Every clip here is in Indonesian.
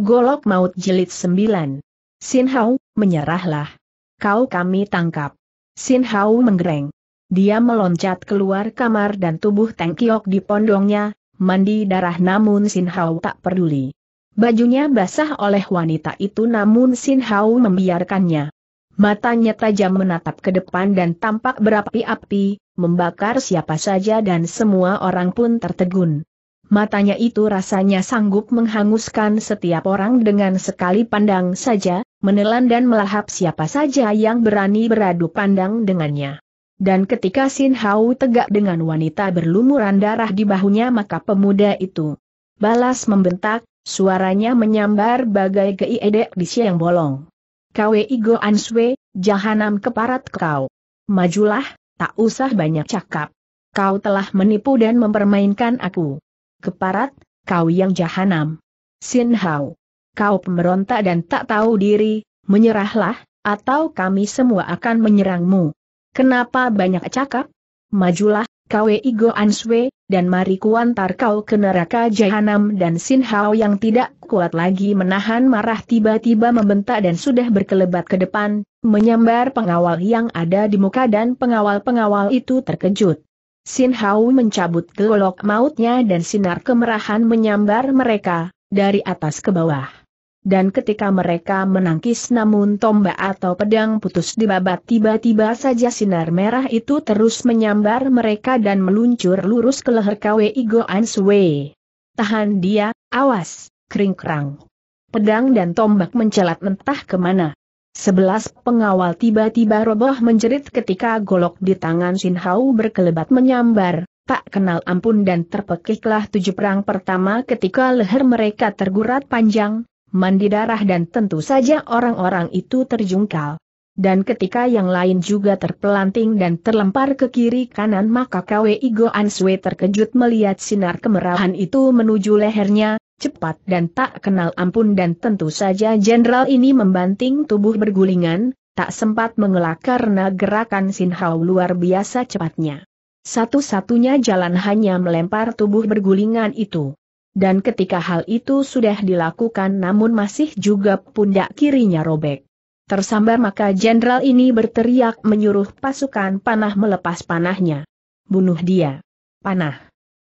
Golok Maut Jilid 9. Sin Hao, menyerahlah. Kau kami tangkap. Sin Hao menggereng. Dia meloncat keluar kamar dan tubuh Teng Kiok pondongnya, mandi darah namun Sin Hao tak peduli. Bajunya basah oleh wanita itu namun Sin Hao membiarkannya. Matanya tajam menatap ke depan dan tampak berapi-api, membakar siapa saja dan semua orang pun tertegun matanya itu rasanya sanggup menghanguskan setiap orang dengan sekali pandang saja, menelan dan melahap siapa saja yang berani beradu pandang dengannya. Dan ketika Sin Hao tegak dengan wanita berlumuran darah di bahunya maka pemuda itu balas membentak, suaranya menyambar bagai geiedek di siang bolong. Kwe Igo Answe, jahanam keparat kau. Majulah, tak usah banyak cakap. Kau telah menipu dan mempermainkan aku keparat, kau yang jahanam. Sin Hao. Kau pemberontak dan tak tahu diri, menyerahlah, atau kami semua akan menyerangmu. Kenapa banyak cakap? Majulah, kau ego Answe, dan mari kuantar kau ke neraka jahanam dan Sin Hao yang tidak kuat lagi menahan marah tiba-tiba membentak dan sudah berkelebat ke depan, menyambar pengawal yang ada di muka dan pengawal-pengawal itu terkejut. Sin Hao mencabut golok mautnya dan sinar kemerahan menyambar mereka, dari atas ke bawah. Dan ketika mereka menangkis namun tombak atau pedang putus dibabat tiba-tiba saja sinar merah itu terus menyambar mereka dan meluncur lurus ke leher KWI Goan Sui. Tahan dia, awas, kering kerang. Pedang dan tombak mencelat mentah kemana. Sebelas pengawal tiba-tiba roboh menjerit ketika golok di tangan Sin Hao berkelebat menyambar, tak kenal ampun dan terpekiklah tujuh perang pertama ketika leher mereka tergurat panjang, mandi darah dan tentu saja orang-orang itu terjungkal. Dan ketika yang lain juga terpelanting dan terlempar ke kiri kanan maka KWI Goan Answe terkejut melihat sinar kemerahan itu menuju lehernya, cepat dan tak kenal ampun dan tentu saja jenderal ini membanting tubuh bergulingan, tak sempat mengelak karena gerakan Sin Hao luar biasa cepatnya. Satu-satunya jalan hanya melempar tubuh bergulingan itu. Dan ketika hal itu sudah dilakukan namun masih juga pundak kirinya robek. Tersambar maka jenderal ini berteriak menyuruh pasukan panah melepas panahnya. Bunuh dia. Panah.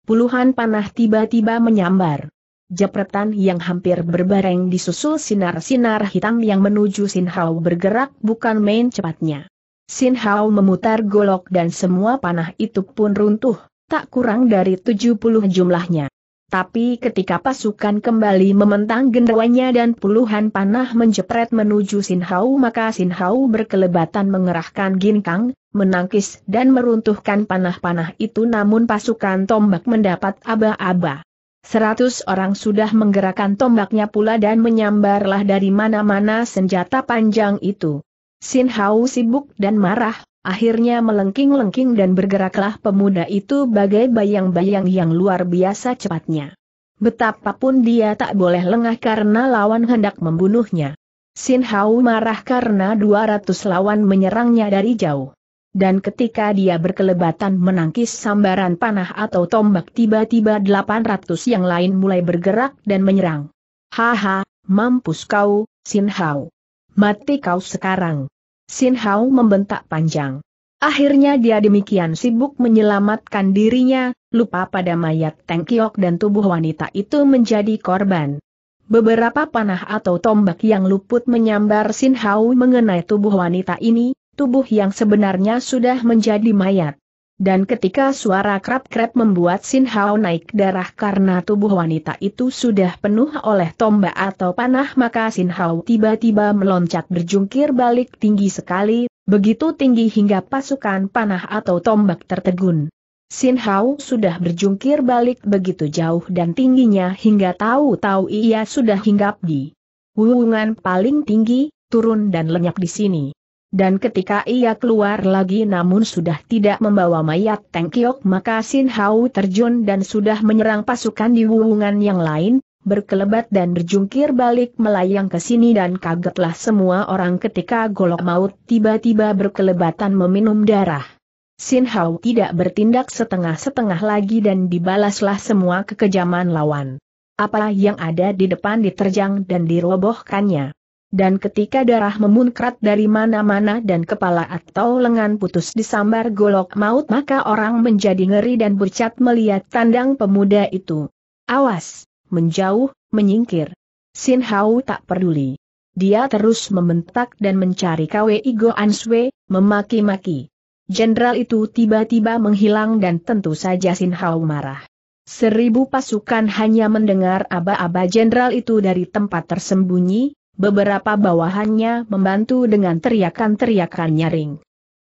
Puluhan panah tiba-tiba menyambar. Jepretan yang hampir berbareng disusul sinar-sinar hitam yang menuju Sin Hao bergerak bukan main cepatnya. Sin Hao memutar golok dan semua panah itu pun runtuh, tak kurang dari 70 jumlahnya. Tapi ketika pasukan kembali mementang genderwanya dan puluhan panah menjepret menuju Sin Hao maka Sin Hao berkelebatan mengerahkan ginkang, menangkis dan meruntuhkan panah-panah itu namun pasukan tombak mendapat aba-aba. Seratus orang sudah menggerakkan tombaknya pula dan menyambarlah dari mana-mana senjata panjang itu. Sin Hau sibuk dan marah, akhirnya melengking-lengking dan bergeraklah pemuda itu bagai bayang-bayang yang luar biasa cepatnya. Betapapun dia tak boleh lengah karena lawan hendak membunuhnya. Sin Hau marah karena 200 lawan menyerangnya dari jauh dan ketika dia berkelebatan menangkis sambaran panah atau tombak tiba-tiba 800 yang lain mulai bergerak dan menyerang. Haha, mampus kau, Sin Hao. Mati kau sekarang. Sin Hao membentak panjang. Akhirnya dia demikian sibuk menyelamatkan dirinya, lupa pada mayat Teng Kiok dan tubuh wanita itu menjadi korban. Beberapa panah atau tombak yang luput menyambar Sin Hao mengenai tubuh wanita ini, tubuh yang sebenarnya sudah menjadi mayat. Dan ketika suara krap-krap membuat Sin Hao naik darah karena tubuh wanita itu sudah penuh oleh tombak atau panah maka Sin Hao tiba-tiba meloncat berjungkir balik tinggi sekali, begitu tinggi hingga pasukan panah atau tombak tertegun. Sin Hao sudah berjungkir balik begitu jauh dan tingginya hingga tahu-tahu ia sudah hinggap di hubungan paling tinggi, turun dan lenyap di sini dan ketika ia keluar lagi namun sudah tidak membawa mayat Teng Kiok maka Sin Hau terjun dan sudah menyerang pasukan di wuhungan yang lain, berkelebat dan berjungkir balik melayang ke sini dan kagetlah semua orang ketika golok maut tiba-tiba berkelebatan meminum darah. Sin Hau tidak bertindak setengah-setengah lagi dan dibalaslah semua kekejaman lawan. Apa yang ada di depan diterjang dan dirobohkannya dan ketika darah memunkrat dari mana-mana dan kepala atau lengan putus disambar golok maut maka orang menjadi ngeri dan bercat melihat tandang pemuda itu. Awas, menjauh, menyingkir. Sin Hao tak peduli. Dia terus membentak dan mencari KWI Go Answe, memaki-maki. Jenderal itu tiba-tiba menghilang dan tentu saja Sin Hao marah. Seribu pasukan hanya mendengar aba-aba jenderal itu dari tempat tersembunyi, Beberapa bawahannya membantu dengan teriakan-teriakan nyaring.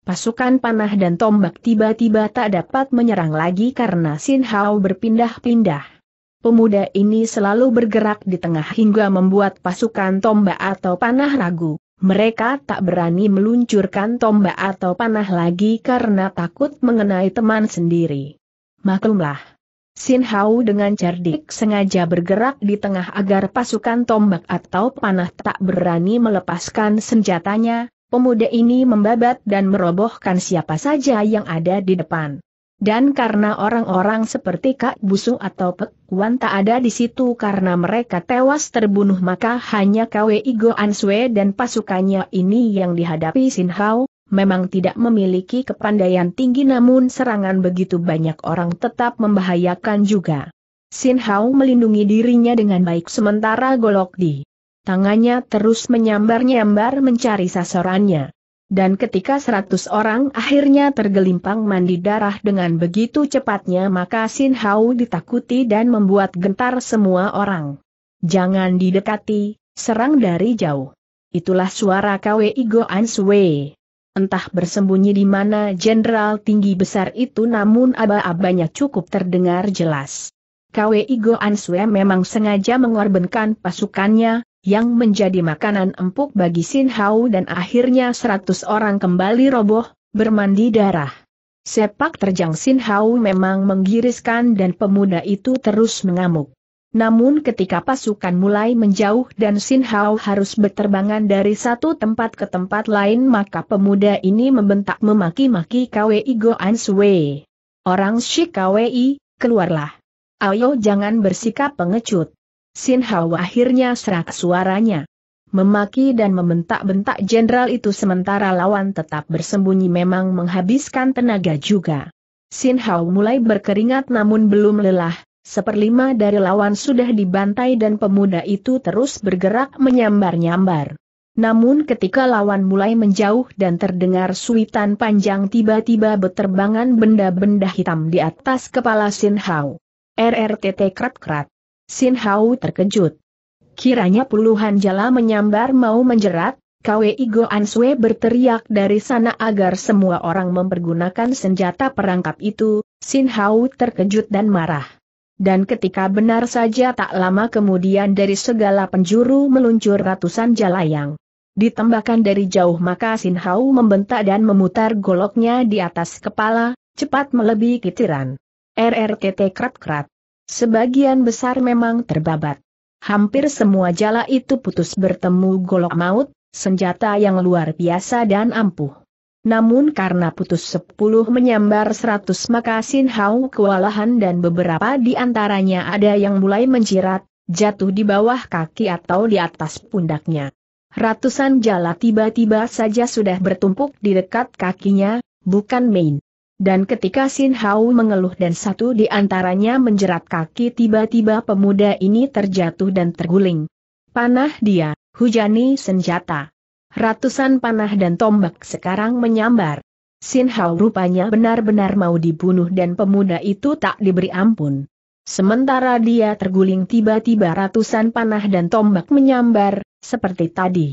Pasukan panah dan tombak tiba-tiba tak dapat menyerang lagi karena Sin Hao berpindah-pindah. Pemuda ini selalu bergerak di tengah hingga membuat pasukan tombak atau panah ragu. Mereka tak berani meluncurkan tombak atau panah lagi karena takut mengenai teman sendiri. Maklumlah, Sin Hau dengan cerdik sengaja bergerak di tengah agar pasukan tombak atau panah tak berani melepaskan senjatanya, pemuda ini membabat dan merobohkan siapa saja yang ada di depan. Dan karena orang-orang seperti Kak Busung atau Pek Wan tak ada di situ karena mereka tewas terbunuh maka hanya Kwe Igo Answe dan pasukannya ini yang dihadapi Sin Hau memang tidak memiliki kepandaian tinggi namun serangan begitu banyak orang tetap membahayakan juga. Sin Hao melindungi dirinya dengan baik sementara golok di tangannya terus menyambar-nyambar mencari sasarannya. Dan ketika seratus orang akhirnya tergelimpang mandi darah dengan begitu cepatnya maka Sin Hao ditakuti dan membuat gentar semua orang. Jangan didekati, serang dari jauh. Itulah suara Kwe Igo Entah bersembunyi di mana jenderal tinggi besar itu namun aba-abanya cukup terdengar jelas. KWI Goan Sue memang sengaja mengorbankan pasukannya, yang menjadi makanan empuk bagi Sin Hao dan akhirnya seratus orang kembali roboh, bermandi darah. Sepak terjang Sin Hao memang menggiriskan dan pemuda itu terus mengamuk. Namun ketika pasukan mulai menjauh dan Sin Hao harus berterbangan dari satu tempat ke tempat lain maka pemuda ini membentak memaki-maki KWI Goan Sui. Orang Shik KWI, keluarlah. Ayo jangan bersikap pengecut. Sin Hao akhirnya serak suaranya. Memaki dan membentak-bentak jenderal itu sementara lawan tetap bersembunyi memang menghabiskan tenaga juga. Sin Hao mulai berkeringat namun belum lelah, Seperlima dari lawan sudah dibantai dan pemuda itu terus bergerak menyambar-nyambar. Namun ketika lawan mulai menjauh dan terdengar suitan panjang tiba-tiba beterbangan benda-benda hitam di atas kepala Sin Hao. RRTT krat-krat. Sin Hao terkejut. Kiranya puluhan jala menyambar mau menjerat, KWI Go Answe berteriak dari sana agar semua orang mempergunakan senjata perangkap itu, Sin Hao terkejut dan marah dan ketika benar saja tak lama kemudian dari segala penjuru meluncur ratusan jalayang. Ditembakkan dari jauh maka Sin Hau membentak dan memutar goloknya di atas kepala, cepat melebihi kitiran. RRTT krat-krat. Sebagian besar memang terbabat. Hampir semua jala itu putus bertemu golok maut, senjata yang luar biasa dan ampuh. Namun karena putus sepuluh menyambar seratus maka Sin Hau kewalahan dan beberapa di antaranya ada yang mulai menjirat, jatuh di bawah kaki atau di atas pundaknya. Ratusan jala tiba-tiba saja sudah bertumpuk di dekat kakinya, bukan main. Dan ketika Sin hau mengeluh dan satu di antaranya menjerat kaki tiba-tiba pemuda ini terjatuh dan terguling. Panah dia, hujani senjata ratusan panah dan tombak sekarang menyambar. Sin Hao rupanya benar-benar mau dibunuh dan pemuda itu tak diberi ampun. Sementara dia terguling tiba-tiba ratusan panah dan tombak menyambar, seperti tadi.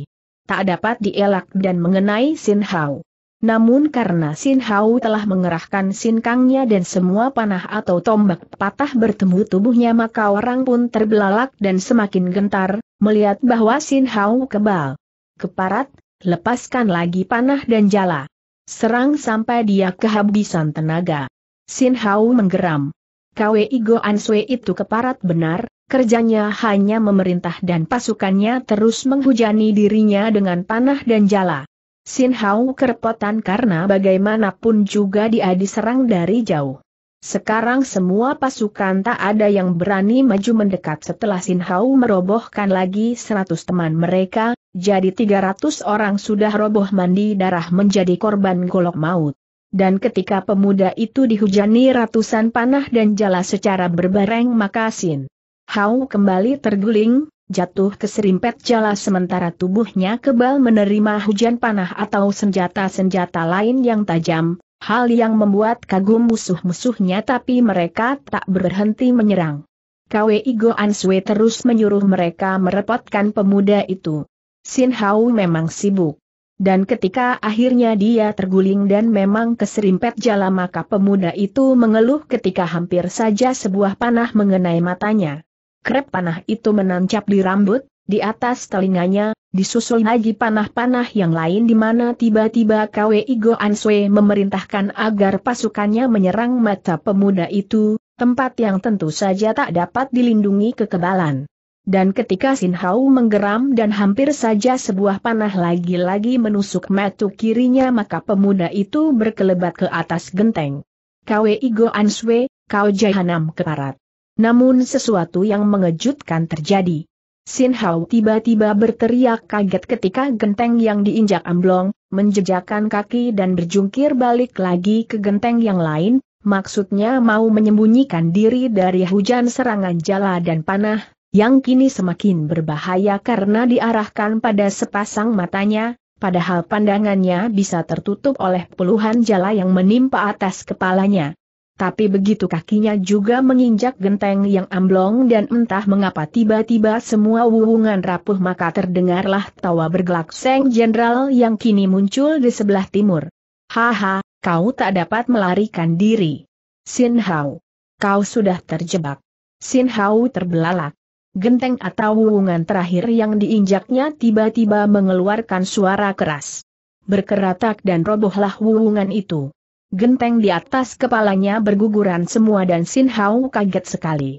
Tak dapat dielak dan mengenai Sin Hao. Namun karena Sin Hao telah mengerahkan Sin Kangnya dan semua panah atau tombak patah bertemu tubuhnya maka orang pun terbelalak dan semakin gentar, melihat bahwa Sin Hao kebal. Keparat, lepaskan lagi panah dan jala. Serang sampai dia kehabisan tenaga. Sin Hau menggeram. Kwe Igo Answe itu keparat benar, kerjanya hanya memerintah dan pasukannya terus menghujani dirinya dengan panah dan jala. Sin Hau kerepotan karena bagaimanapun juga dia diserang dari jauh. Sekarang semua pasukan tak ada yang berani maju mendekat setelah Sin Hao merobohkan lagi 100 teman mereka, jadi 300 orang sudah roboh mandi darah menjadi korban golok maut. Dan ketika pemuda itu dihujani ratusan panah dan jala secara berbareng maka Sin Hao kembali terguling, jatuh ke serimpet jala sementara tubuhnya kebal menerima hujan panah atau senjata-senjata lain yang tajam, hal yang membuat kagum musuh-musuhnya tapi mereka tak berhenti menyerang. KWI Goan Sui terus menyuruh mereka merepotkan pemuda itu. Sin Hao memang sibuk. Dan ketika akhirnya dia terguling dan memang keserimpet jala maka pemuda itu mengeluh ketika hampir saja sebuah panah mengenai matanya. Krep panah itu menancap di rambut, di atas telinganya, disusul lagi panah-panah yang lain di mana tiba-tiba KWI Goan Answe memerintahkan agar pasukannya menyerang mata pemuda itu, tempat yang tentu saja tak dapat dilindungi kekebalan. Dan ketika Sin Hao menggeram dan hampir saja sebuah panah lagi-lagi menusuk metu kirinya maka pemuda itu berkelebat ke atas genteng. KWI Goan Answe, kau jahanam keparat. Namun sesuatu yang mengejutkan terjadi. Sin Hao tiba-tiba berteriak kaget ketika genteng yang diinjak amblong, menjejakkan kaki dan berjungkir balik lagi ke genteng yang lain, maksudnya mau menyembunyikan diri dari hujan serangan jala dan panah, yang kini semakin berbahaya karena diarahkan pada sepasang matanya, padahal pandangannya bisa tertutup oleh puluhan jala yang menimpa atas kepalanya. Tapi begitu kakinya juga menginjak genteng yang amblong dan entah mengapa tiba-tiba semua wuhungan rapuh maka terdengarlah tawa bergelak Seng Jenderal yang kini muncul di sebelah timur. Haha, kau tak dapat melarikan diri. Sin Hao. Kau sudah terjebak. Sin Hao terbelalak. Genteng atau wuhungan terakhir yang diinjaknya tiba-tiba mengeluarkan suara keras. Berkeratak dan robohlah wuhungan itu genteng di atas kepalanya berguguran semua dan Sin Hao kaget sekali.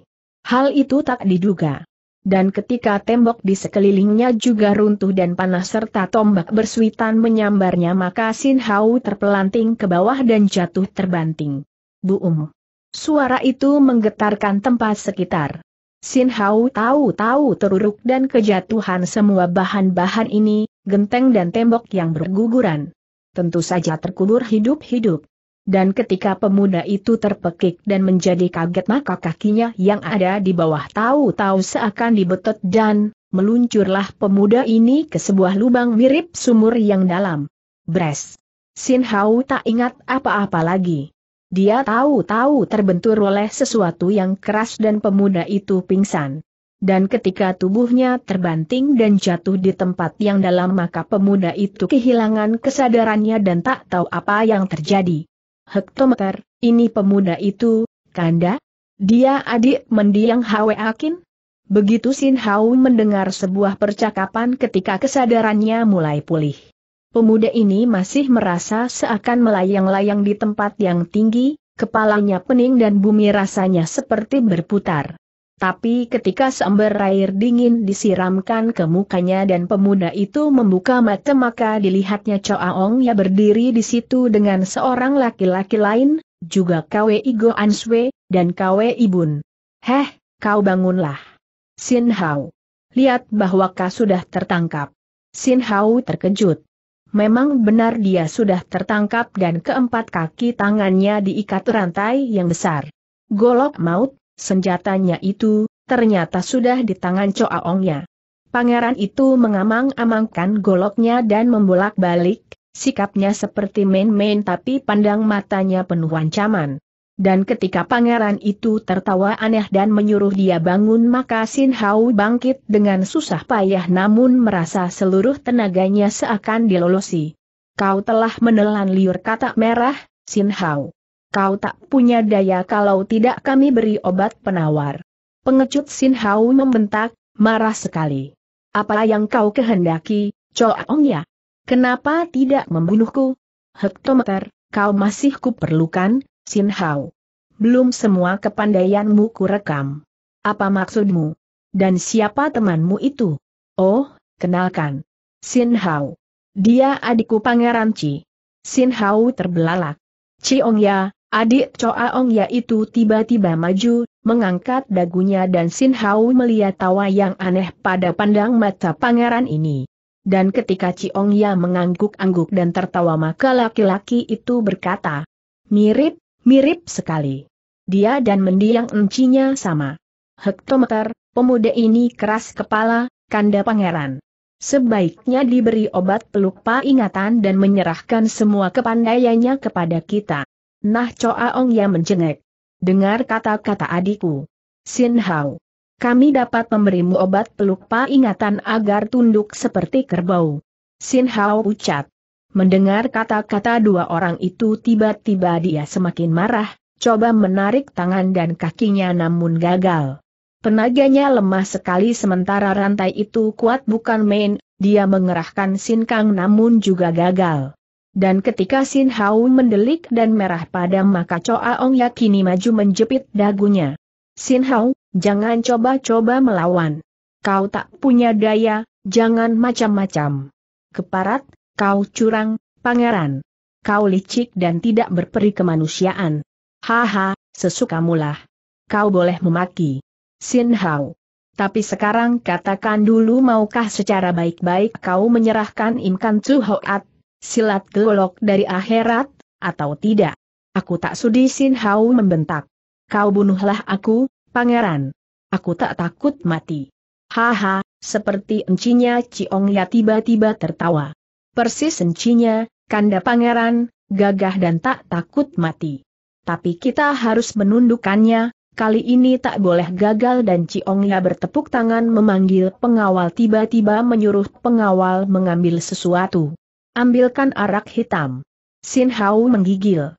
Hal itu tak diduga. Dan ketika tembok di sekelilingnya juga runtuh dan panas serta tombak bersuitan menyambarnya maka Sin Hao terpelanting ke bawah dan jatuh terbanting. Buum. Suara itu menggetarkan tempat sekitar. Sin Hao tahu-tahu teruruk dan kejatuhan semua bahan-bahan ini, genteng dan tembok yang berguguran. Tentu saja terkubur hidup-hidup. Dan ketika pemuda itu terpekik dan menjadi kaget maka kakinya yang ada di bawah tahu-tahu seakan dibetot dan, meluncurlah pemuda ini ke sebuah lubang mirip sumur yang dalam. Bres. Sin Hau tak ingat apa-apa lagi. Dia tahu-tahu terbentur oleh sesuatu yang keras dan pemuda itu pingsan. Dan ketika tubuhnya terbanting dan jatuh di tempat yang dalam maka pemuda itu kehilangan kesadarannya dan tak tahu apa yang terjadi hektometer, ini pemuda itu, Kanda? Dia adik mendiang Hwe Akin? Begitu Sin Hau mendengar sebuah percakapan ketika kesadarannya mulai pulih. Pemuda ini masih merasa seakan melayang-layang di tempat yang tinggi, kepalanya pening dan bumi rasanya seperti berputar. Tapi ketika seember air dingin disiramkan ke mukanya dan pemuda itu membuka mata maka dilihatnya Choaong ya berdiri di situ dengan seorang laki-laki lain, juga Kwe Igo Answe, dan Kwe Ibun. Heh, kau bangunlah. Sin Hao. Lihat bahwa kau sudah tertangkap. Sin Hao terkejut. Memang benar dia sudah tertangkap dan keempat kaki tangannya diikat rantai yang besar. Golok maut, Senjatanya itu, ternyata sudah di tangan Coaongnya. Pangeran itu mengamang-amangkan goloknya dan membolak-balik, sikapnya seperti main-main tapi pandang matanya penuh ancaman. Dan ketika pangeran itu tertawa aneh dan menyuruh dia bangun maka Sin Hao bangkit dengan susah payah namun merasa seluruh tenaganya seakan dilolosi. Kau telah menelan liur kata merah, Sin Hao kau tak punya daya kalau tidak kami beri obat penawar. Pengecut Sin Hau membentak, marah sekali. Apa yang kau kehendaki, Ong ya? Kenapa tidak membunuhku? Hektometer, kau masih kuperlukan, Sin Hau. Belum semua kepandaianmu kurekam. Apa maksudmu? Dan siapa temanmu itu? Oh, kenalkan. Sin Hau. Dia adikku Pangeran Chi. Sin Hau terbelalak. Ong ya, Adik Choa Ong yaitu tiba-tiba maju, mengangkat dagunya dan Sin Hao melihat tawa yang aneh pada pandang mata pangeran ini. Dan ketika Ciong Ya mengangguk-angguk dan tertawa maka laki-laki itu berkata, mirip, mirip sekali. Dia dan mendiang encinya sama. Hektometer, pemuda ini keras kepala, kanda pangeran. Sebaiknya diberi obat pelupa ingatan dan menyerahkan semua kepandaiannya kepada kita. Nah ong yang menjengek. Dengar kata-kata adikku. Sin Hao. Kami dapat memberimu obat pelupa ingatan agar tunduk seperti kerbau. Sin Hao ucap. Mendengar kata-kata dua orang itu tiba-tiba dia semakin marah, coba menarik tangan dan kakinya namun gagal. Tenaganya lemah sekali sementara rantai itu kuat bukan main, dia mengerahkan Sin Kang namun juga gagal. Dan ketika Sin Hao mendelik dan merah padam maka Choa Ong yakini maju menjepit dagunya. Sin Hao, jangan coba-coba melawan. Kau tak punya daya, jangan macam-macam. Keparat, kau curang, pangeran. Kau licik dan tidak berperi kemanusiaan. Haha, sesukamulah. Kau boleh memaki. Sin Hao. Tapi sekarang katakan dulu maukah secara baik-baik kau menyerahkan Imkan Hoat? Silat golok dari akhirat, atau tidak? Aku tak sudi Sin Hao membentak. Kau bunuhlah aku, pangeran. Aku tak takut mati. Haha, seperti encinya Ciong Ya tiba-tiba tertawa. Persis encinya, kanda pangeran, gagah dan tak takut mati. Tapi kita harus menundukkannya, kali ini tak boleh gagal dan Ciong Ya bertepuk tangan memanggil pengawal tiba-tiba menyuruh pengawal mengambil sesuatu. Ambilkan arak hitam. Sin Hao menggigil.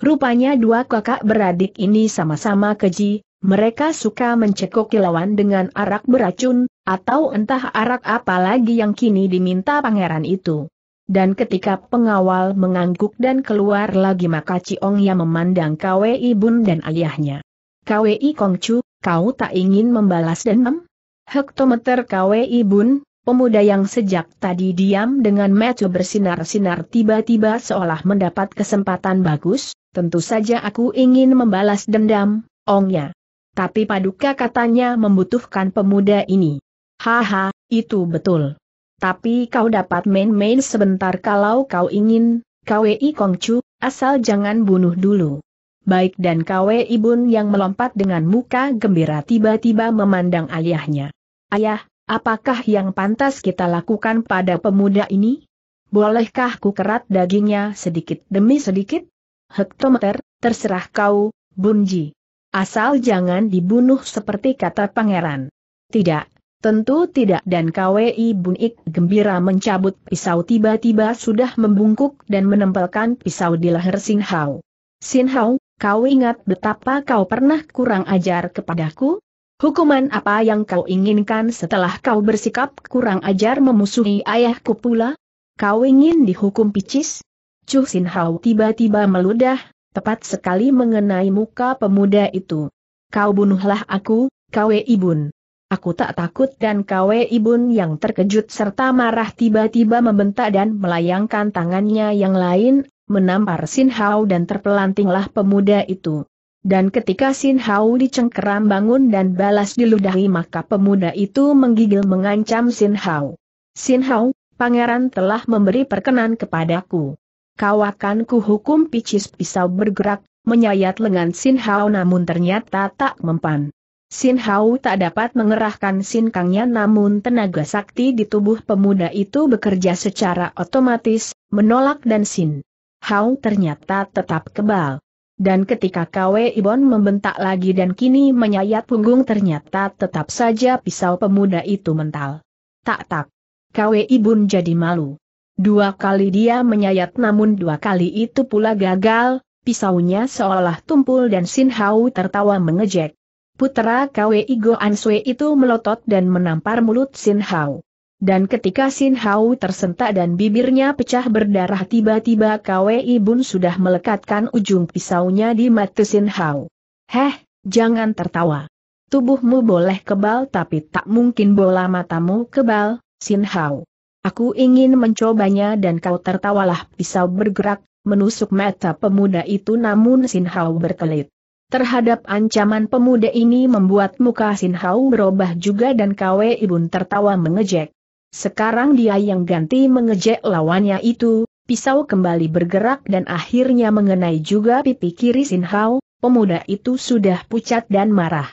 Rupanya dua kakak beradik ini sama-sama keji, mereka suka mencekoki lawan dengan arak beracun, atau entah arak apa lagi yang kini diminta pangeran itu. Dan ketika pengawal mengangguk dan keluar lagi maka Ciong yang memandang Kwi Bun dan ayahnya. Kwi Kongcu, kau tak ingin membalas dendam? Hektometer Kwi Bun, Pemuda yang sejak tadi diam dengan mata bersinar-sinar tiba-tiba seolah mendapat kesempatan bagus, tentu saja aku ingin membalas dendam, ongnya. Tapi paduka katanya membutuhkan pemuda ini. Haha, itu betul. Tapi kau dapat main-main sebentar kalau kau ingin, KWI Kongcu, asal jangan bunuh dulu. Baik dan KWI Bun yang melompat dengan muka gembira tiba-tiba memandang ayahnya. Ayah, Apakah yang pantas kita lakukan pada pemuda ini? Bolehkah ku kerat dagingnya sedikit demi sedikit? Hektometer, terserah kau, Bunji. Asal jangan dibunuh seperti kata pangeran. Tidak, Tentu tidak dan KWI Bunik gembira mencabut pisau tiba-tiba sudah membungkuk dan menempelkan pisau di leher Sinhau. Sinhau, Sin kau ingat betapa kau pernah kurang ajar kepadaku? Hukuman apa yang kau inginkan setelah kau bersikap kurang ajar memusuhi ayahku pula? Kau ingin dihukum picis? Chu Sin Hao tiba-tiba meludah, tepat sekali mengenai muka pemuda itu. Kau bunuhlah aku, Kwe Ibun. Aku tak takut dan Kwe Ibun yang terkejut serta marah tiba-tiba membentak dan melayangkan tangannya yang lain, menampar Sin Hao dan terpelantinglah pemuda itu. Dan ketika Sin Hao dicengkeram bangun dan balas diludahi maka pemuda itu menggigil mengancam Sin Hao. Sin Hao, pangeran telah memberi perkenan kepadaku. Kau akan kuhukum picis pisau bergerak, menyayat lengan Sin Hao namun ternyata tak mempan. Sin Hao tak dapat mengerahkan Sin Kangnya namun tenaga sakti di tubuh pemuda itu bekerja secara otomatis, menolak dan Sin Hao ternyata tetap kebal. Dan ketika Kwe Ibon membentak lagi dan kini menyayat punggung ternyata tetap saja pisau pemuda itu mental. Tak tak. Kwe Ibon jadi malu. Dua kali dia menyayat namun dua kali itu pula gagal, pisaunya seolah tumpul dan Sin Hao tertawa mengejek. Putra Kwe Igo Answe itu melotot dan menampar mulut Sin Hao. Dan ketika Sin Hau tersentak dan bibirnya pecah berdarah tiba-tiba Kwei Bun sudah melekatkan ujung pisaunya di mata Sin Hau. Heh, jangan tertawa. Tubuhmu boleh kebal tapi tak mungkin bola matamu kebal, Sin Hau. Aku ingin mencobanya dan kau tertawalah pisau bergerak, menusuk mata pemuda itu namun Sin Hau berkelit. Terhadap ancaman pemuda ini membuat muka Sin Hau berubah juga dan Kwei Bun tertawa mengejek. Sekarang dia yang ganti mengejek lawannya itu, pisau kembali bergerak dan akhirnya mengenai juga pipi kiri Sin Hao, pemuda itu sudah pucat dan marah.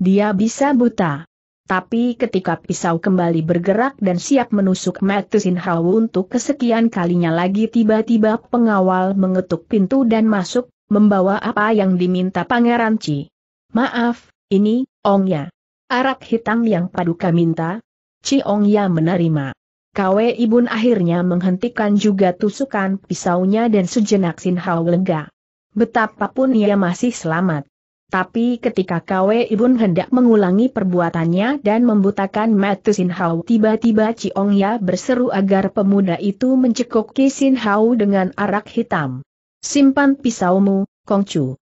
Dia bisa buta. Tapi ketika pisau kembali bergerak dan siap menusuk mata Sin Hao untuk kesekian kalinya lagi tiba-tiba pengawal mengetuk pintu dan masuk, membawa apa yang diminta Pangeran Chi. Maaf, ini, ongnya. Arak hitam yang paduka minta, Ciong Ya menerima. Kwe Ibun akhirnya menghentikan juga tusukan pisaunya dan sejenak Sin Hao lega. Betapapun ia masih selamat. Tapi ketika Kwe Ibun hendak mengulangi perbuatannya dan membutakan mata Sin Hao tiba-tiba Ciong Ya berseru agar pemuda itu mencekoki Sin Hao dengan arak hitam. Simpan pisaumu, Kong Chu.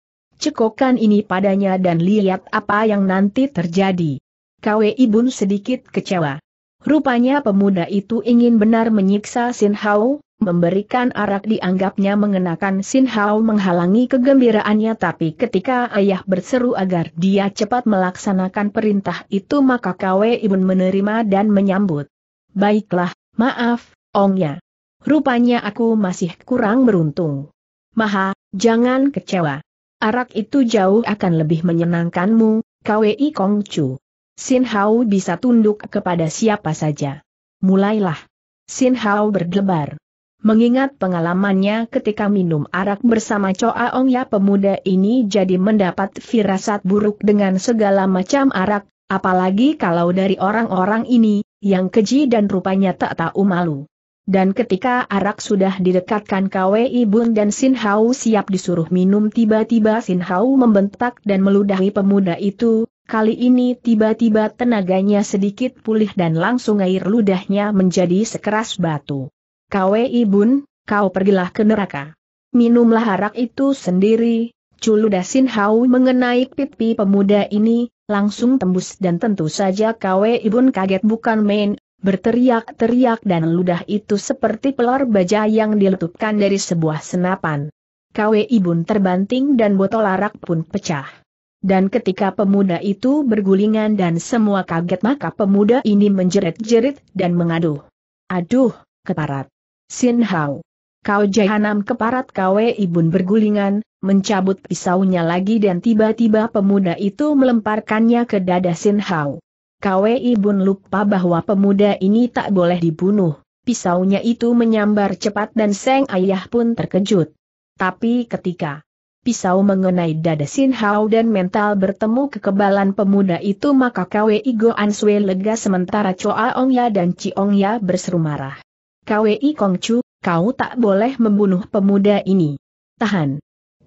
Cekokan ini padanya dan lihat apa yang nanti terjadi. Kwe Ibun sedikit kecewa. Rupanya pemuda itu ingin benar menyiksa Sin Hao, memberikan arak dianggapnya mengenakan Sin Hao menghalangi kegembiraannya tapi ketika ayah berseru agar dia cepat melaksanakan perintah itu maka Kwe Ibun menerima dan menyambut. Baiklah, maaf, Ongnya. Rupanya aku masih kurang beruntung. Maha, jangan kecewa. Arak itu jauh akan lebih menyenangkanmu, Kwe Kongcu. Sin Hao bisa tunduk kepada siapa saja. Mulailah. Sin Hao berdebar. Mengingat pengalamannya ketika minum arak bersama Choa Ong Ya pemuda ini jadi mendapat firasat buruk dengan segala macam arak, apalagi kalau dari orang-orang ini, yang keji dan rupanya tak tahu malu. Dan ketika arak sudah didekatkan KWI Bun dan Sin Hao siap disuruh minum tiba-tiba Sin Hao membentak dan meludahi pemuda itu, kali ini tiba-tiba tenaganya sedikit pulih dan langsung air ludahnya menjadi sekeras batu. KWI Bun, kau pergilah ke neraka. Minumlah arak itu sendiri, culudah Sin Hao mengenai pipi pemuda ini, langsung tembus dan tentu saja KWI Bun kaget bukan main, berteriak-teriak dan ludah itu seperti pelor baja yang diletupkan dari sebuah senapan. Kwe Ibun terbanting dan botol arak pun pecah. Dan ketika pemuda itu bergulingan dan semua kaget maka pemuda ini menjerit-jerit dan mengaduh. Aduh, keparat. Sin Hao. Kau jahanam keparat Kwe Ibun bergulingan, mencabut pisaunya lagi dan tiba-tiba pemuda itu melemparkannya ke dada Sin Hao. KWI Bun lupa bahwa pemuda ini tak boleh dibunuh. Pisaunya itu menyambar cepat dan Seng Ayah pun terkejut. Tapi ketika pisau mengenai dada Sin Hao dan mental bertemu kekebalan pemuda itu maka KWI Goan Sui lega sementara Choa Ong Ya dan Chi Ong Ya berseru marah. KWI Kong Chu, kau tak boleh membunuh pemuda ini. Tahan.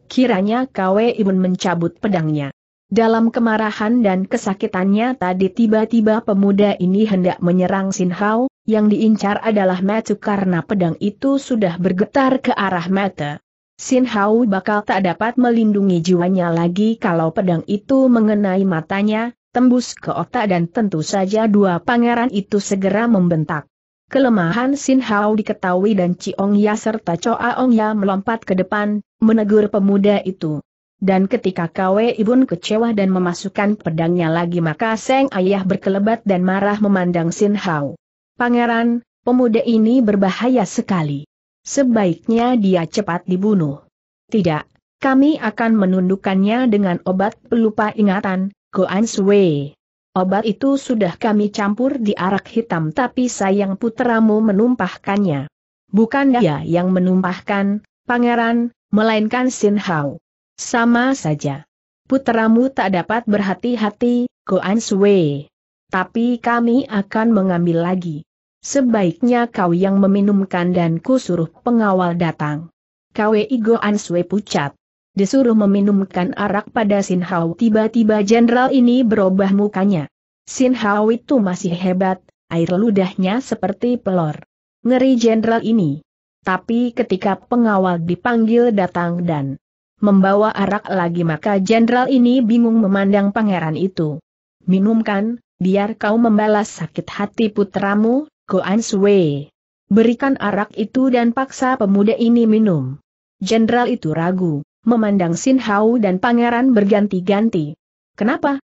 Kiranya KWI Bun mencabut pedangnya. Dalam kemarahan dan kesakitannya tadi tiba-tiba pemuda ini hendak menyerang Sin Hao, yang diincar adalah Matthew karena pedang itu sudah bergetar ke arah Mata. Sin Hao bakal tak dapat melindungi jiwanya lagi kalau pedang itu mengenai matanya, tembus ke otak dan tentu saja dua pangeran itu segera membentak. Kelemahan Sin Hao diketahui dan Ciong Ya serta Choa Ong Ya melompat ke depan, menegur pemuda itu. Dan ketika Kwe Ibun kecewa dan memasukkan pedangnya lagi maka Seng Ayah berkelebat dan marah memandang Sin Hao. Pangeran, pemuda ini berbahaya sekali. Sebaiknya dia cepat dibunuh. Tidak, kami akan menundukkannya dengan obat pelupa ingatan, Goan Sui. Obat itu sudah kami campur di arak hitam tapi sayang putramu menumpahkannya. Bukan dia yang menumpahkan, pangeran, melainkan Sin Hao. Sama saja. Putramu tak dapat berhati-hati, Goan Sui. Tapi kami akan mengambil lagi. Sebaiknya kau yang meminumkan dan kusuruh pengawal datang. Kwe Goan Sui pucat. Disuruh meminumkan arak pada Sin Hao tiba-tiba jenderal ini berubah mukanya. Sin Hao itu masih hebat, air ludahnya seperti pelor. Ngeri jenderal ini. Tapi ketika pengawal dipanggil datang dan membawa arak lagi maka jenderal ini bingung memandang pangeran itu. Minumkan, biar kau membalas sakit hati putramu, Goan Sui. Berikan arak itu dan paksa pemuda ini minum. Jenderal itu ragu, memandang Sin Hao dan pangeran berganti-ganti. Kenapa?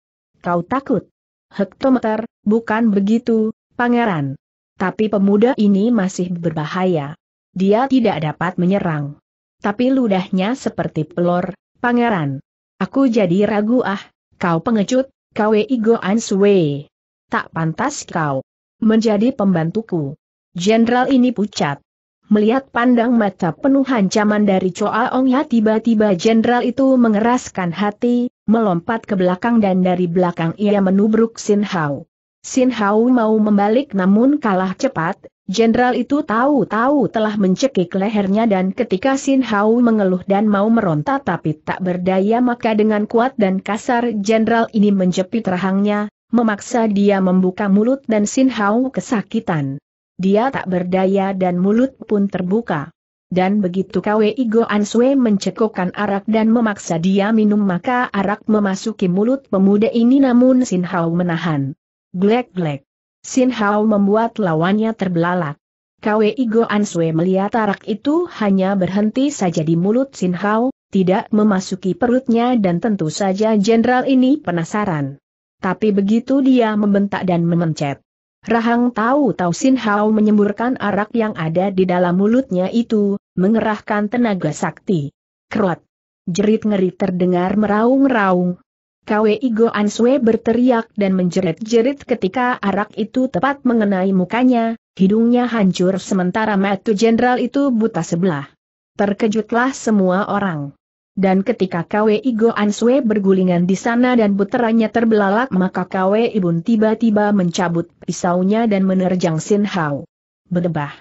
Kau takut? Hektometer, bukan begitu, pangeran. Tapi pemuda ini masih berbahaya. Dia tidak dapat menyerang tapi ludahnya seperti pelor, pangeran. Aku jadi ragu ah, kau pengecut, kau ego answe. Tak pantas kau menjadi pembantuku. Jenderal ini pucat. Melihat pandang mata penuh ancaman dari Choa Ong Ya tiba-tiba jenderal itu mengeraskan hati, melompat ke belakang dan dari belakang ia menubruk Sin Hao. Sin Hao mau membalik namun kalah cepat, Jenderal itu tahu-tahu telah mencekik lehernya dan ketika Sin Hao mengeluh dan mau meronta tapi tak berdaya maka dengan kuat dan kasar jenderal ini menjepit rahangnya, memaksa dia membuka mulut dan Sin Hao kesakitan. Dia tak berdaya dan mulut pun terbuka. Dan begitu Kwe Igo Ansue mencekokkan arak dan memaksa dia minum maka arak memasuki mulut pemuda ini namun Sin Hao menahan. Glek-glek. Sin Hao membuat lawannya terbelalak. Kwe Igo Answe melihat arak itu hanya berhenti saja di mulut Sin Hao, tidak memasuki perutnya dan tentu saja jenderal ini penasaran. Tapi begitu dia membentak dan memencet. Rahang tahu-tahu Sin Hao menyemburkan arak yang ada di dalam mulutnya itu, mengerahkan tenaga sakti. Kerot. Jerit ngeri terdengar meraung-raung, Kwe Igo Answe berteriak dan menjerit-jerit ketika arak itu tepat mengenai mukanya, hidungnya hancur sementara mata jenderal itu buta sebelah. Terkejutlah semua orang. Dan ketika Kwe Igo Answe bergulingan di sana dan puteranya terbelalak maka Kwe Ibun tiba-tiba mencabut pisaunya dan menerjang Sin Hao. Berdebah.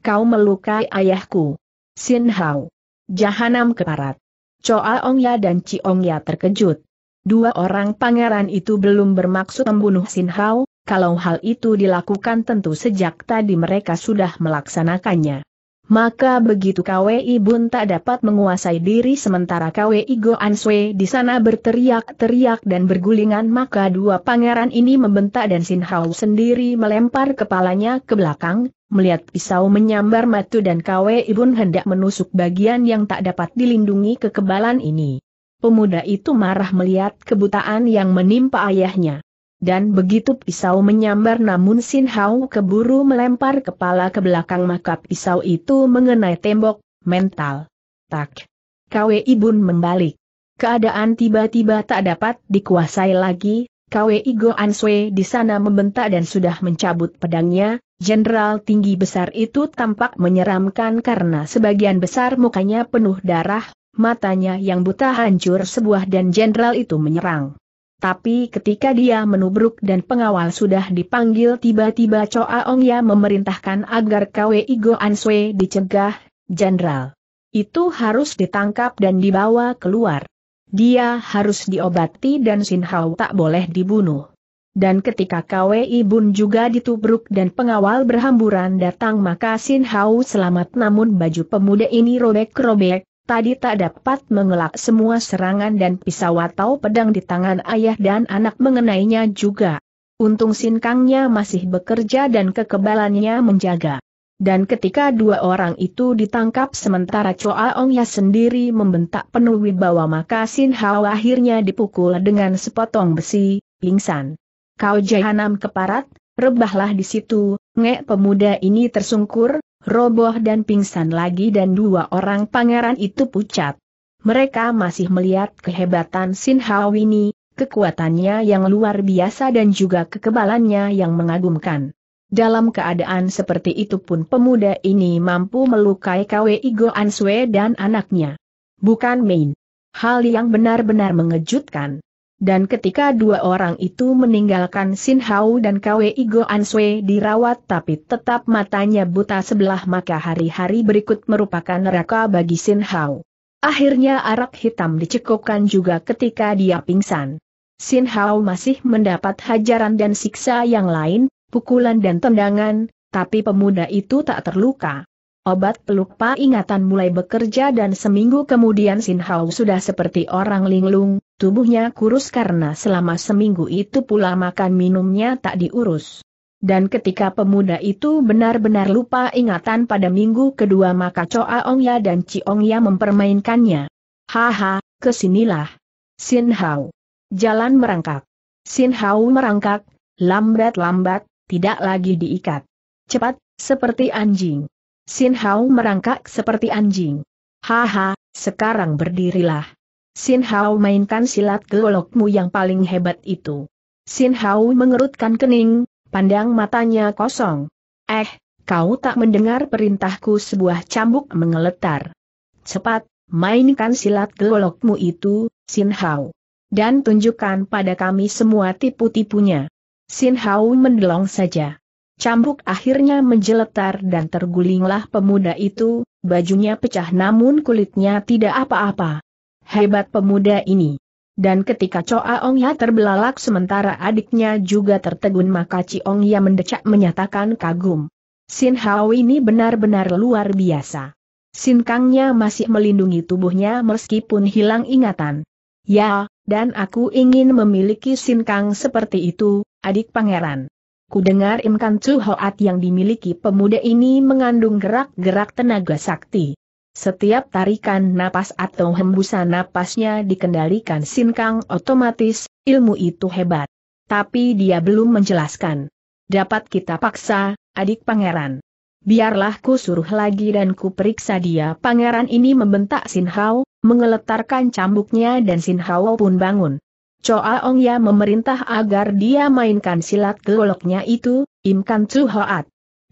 Kau melukai ayahku. Sin Hao. Jahanam keparat. Choa Ong Ya dan Chi Ong Ya terkejut. Dua orang pangeran itu belum bermaksud membunuh Sin Hao, kalau hal itu dilakukan tentu sejak tadi mereka sudah melaksanakannya. Maka begitu KWI Bun tak dapat menguasai diri sementara KWI Go Answe di sana berteriak-teriak dan bergulingan maka dua pangeran ini membentak dan Sin Hao sendiri melempar kepalanya ke belakang, melihat pisau menyambar matu dan KWI Bun hendak menusuk bagian yang tak dapat dilindungi kekebalan ini. Pemuda itu marah melihat kebutaan yang menimpa ayahnya. Dan begitu pisau menyambar namun Sin Hao keburu melempar kepala ke belakang maka pisau itu mengenai tembok, mental. Tak. Kwe Ibun membalik. Keadaan tiba-tiba tak dapat dikuasai lagi, Kwe Igo Answe di sana membentak dan sudah mencabut pedangnya, jenderal tinggi besar itu tampak menyeramkan karena sebagian besar mukanya penuh darah, matanya yang buta hancur sebuah dan jenderal itu menyerang. Tapi ketika dia menubruk dan pengawal sudah dipanggil tiba-tiba Choa Ya memerintahkan agar Kwe Igo Answe dicegah, jenderal. Itu harus ditangkap dan dibawa keluar. Dia harus diobati dan Sin Hao tak boleh dibunuh. Dan ketika KWI Bun juga ditubruk dan pengawal berhamburan datang maka Sin Hao selamat namun baju pemuda ini robek-robek, Tadi tak dapat mengelak semua serangan dan pisau atau pedang di tangan ayah dan anak mengenainya juga. Untung sinkangnya masih bekerja dan kekebalannya menjaga. Dan ketika dua orang itu ditangkap sementara Choa Ong Ya sendiri membentak penuh wibawa maka Sin Hao akhirnya dipukul dengan sepotong besi, pingsan. Kau jahanam keparat, rebahlah di situ, ngek pemuda ini tersungkur, roboh dan pingsan lagi dan dua orang pangeran itu pucat. Mereka masih melihat kehebatan Sin Hao ini, kekuatannya yang luar biasa dan juga kekebalannya yang mengagumkan. Dalam keadaan seperti itu pun pemuda ini mampu melukai KWI Goan Sue dan anaknya. Bukan main. Hal yang benar-benar mengejutkan. Dan ketika dua orang itu meninggalkan Sin Hao dan Kwei Go Ansue dirawat tapi tetap matanya buta sebelah maka hari-hari berikut merupakan neraka bagi Sin Hao. Akhirnya arak hitam dicekokkan juga ketika dia pingsan. Sin Hao masih mendapat hajaran dan siksa yang lain, pukulan dan tendangan, tapi pemuda itu tak terluka. Obat pelupa ingatan mulai bekerja dan seminggu kemudian Sin Hao sudah seperti orang linglung, Tubuhnya kurus karena selama seminggu itu pula makan minumnya tak diurus. Dan ketika pemuda itu benar-benar lupa ingatan pada minggu kedua maka Ong Ongya dan Ci Ciongya mempermainkannya. Haha, kesinilah. Sin Hao. Jalan merangkak. Sin Hao merangkak, lambat-lambat, tidak lagi diikat. Cepat, seperti anjing. Sin Hao merangkak seperti anjing. Haha, sekarang berdirilah. Sin Hao mainkan silat gelokmu yang paling hebat itu. Sin Hao mengerutkan kening, pandang matanya kosong. Eh, kau tak mendengar perintahku sebuah cambuk mengeletar. Cepat, mainkan silat gelokmu itu, Sin Hao. Dan tunjukkan pada kami semua tipu-tipunya. Sin Hao mendelong saja. Cambuk akhirnya menjeletar dan tergulinglah pemuda itu, bajunya pecah namun kulitnya tidak apa-apa. Hebat pemuda ini. Dan ketika Coa Ong Ya terbelalak sementara adiknya juga tertegun maka Ci Ong Ya mendecak menyatakan kagum. Sin Hao ini benar-benar luar biasa. Sin Kangnya masih melindungi tubuhnya meskipun hilang ingatan. Ya, dan aku ingin memiliki Sin Kang seperti itu, adik pangeran. Kudengar dengar imkan Chu Hoat yang dimiliki pemuda ini mengandung gerak-gerak tenaga sakti. Setiap tarikan napas atau hembusan napasnya dikendalikan sinkang otomatis, ilmu itu hebat. Tapi dia belum menjelaskan. Dapat kita paksa, adik pangeran. Biarlah ku suruh lagi dan ku periksa dia. Pangeran ini membentak Sinhao, mengeletarkan cambuknya dan Sin Sinhao pun bangun. Choa Ong Ya memerintah agar dia mainkan silat goloknya itu, imkan Chu Hoat.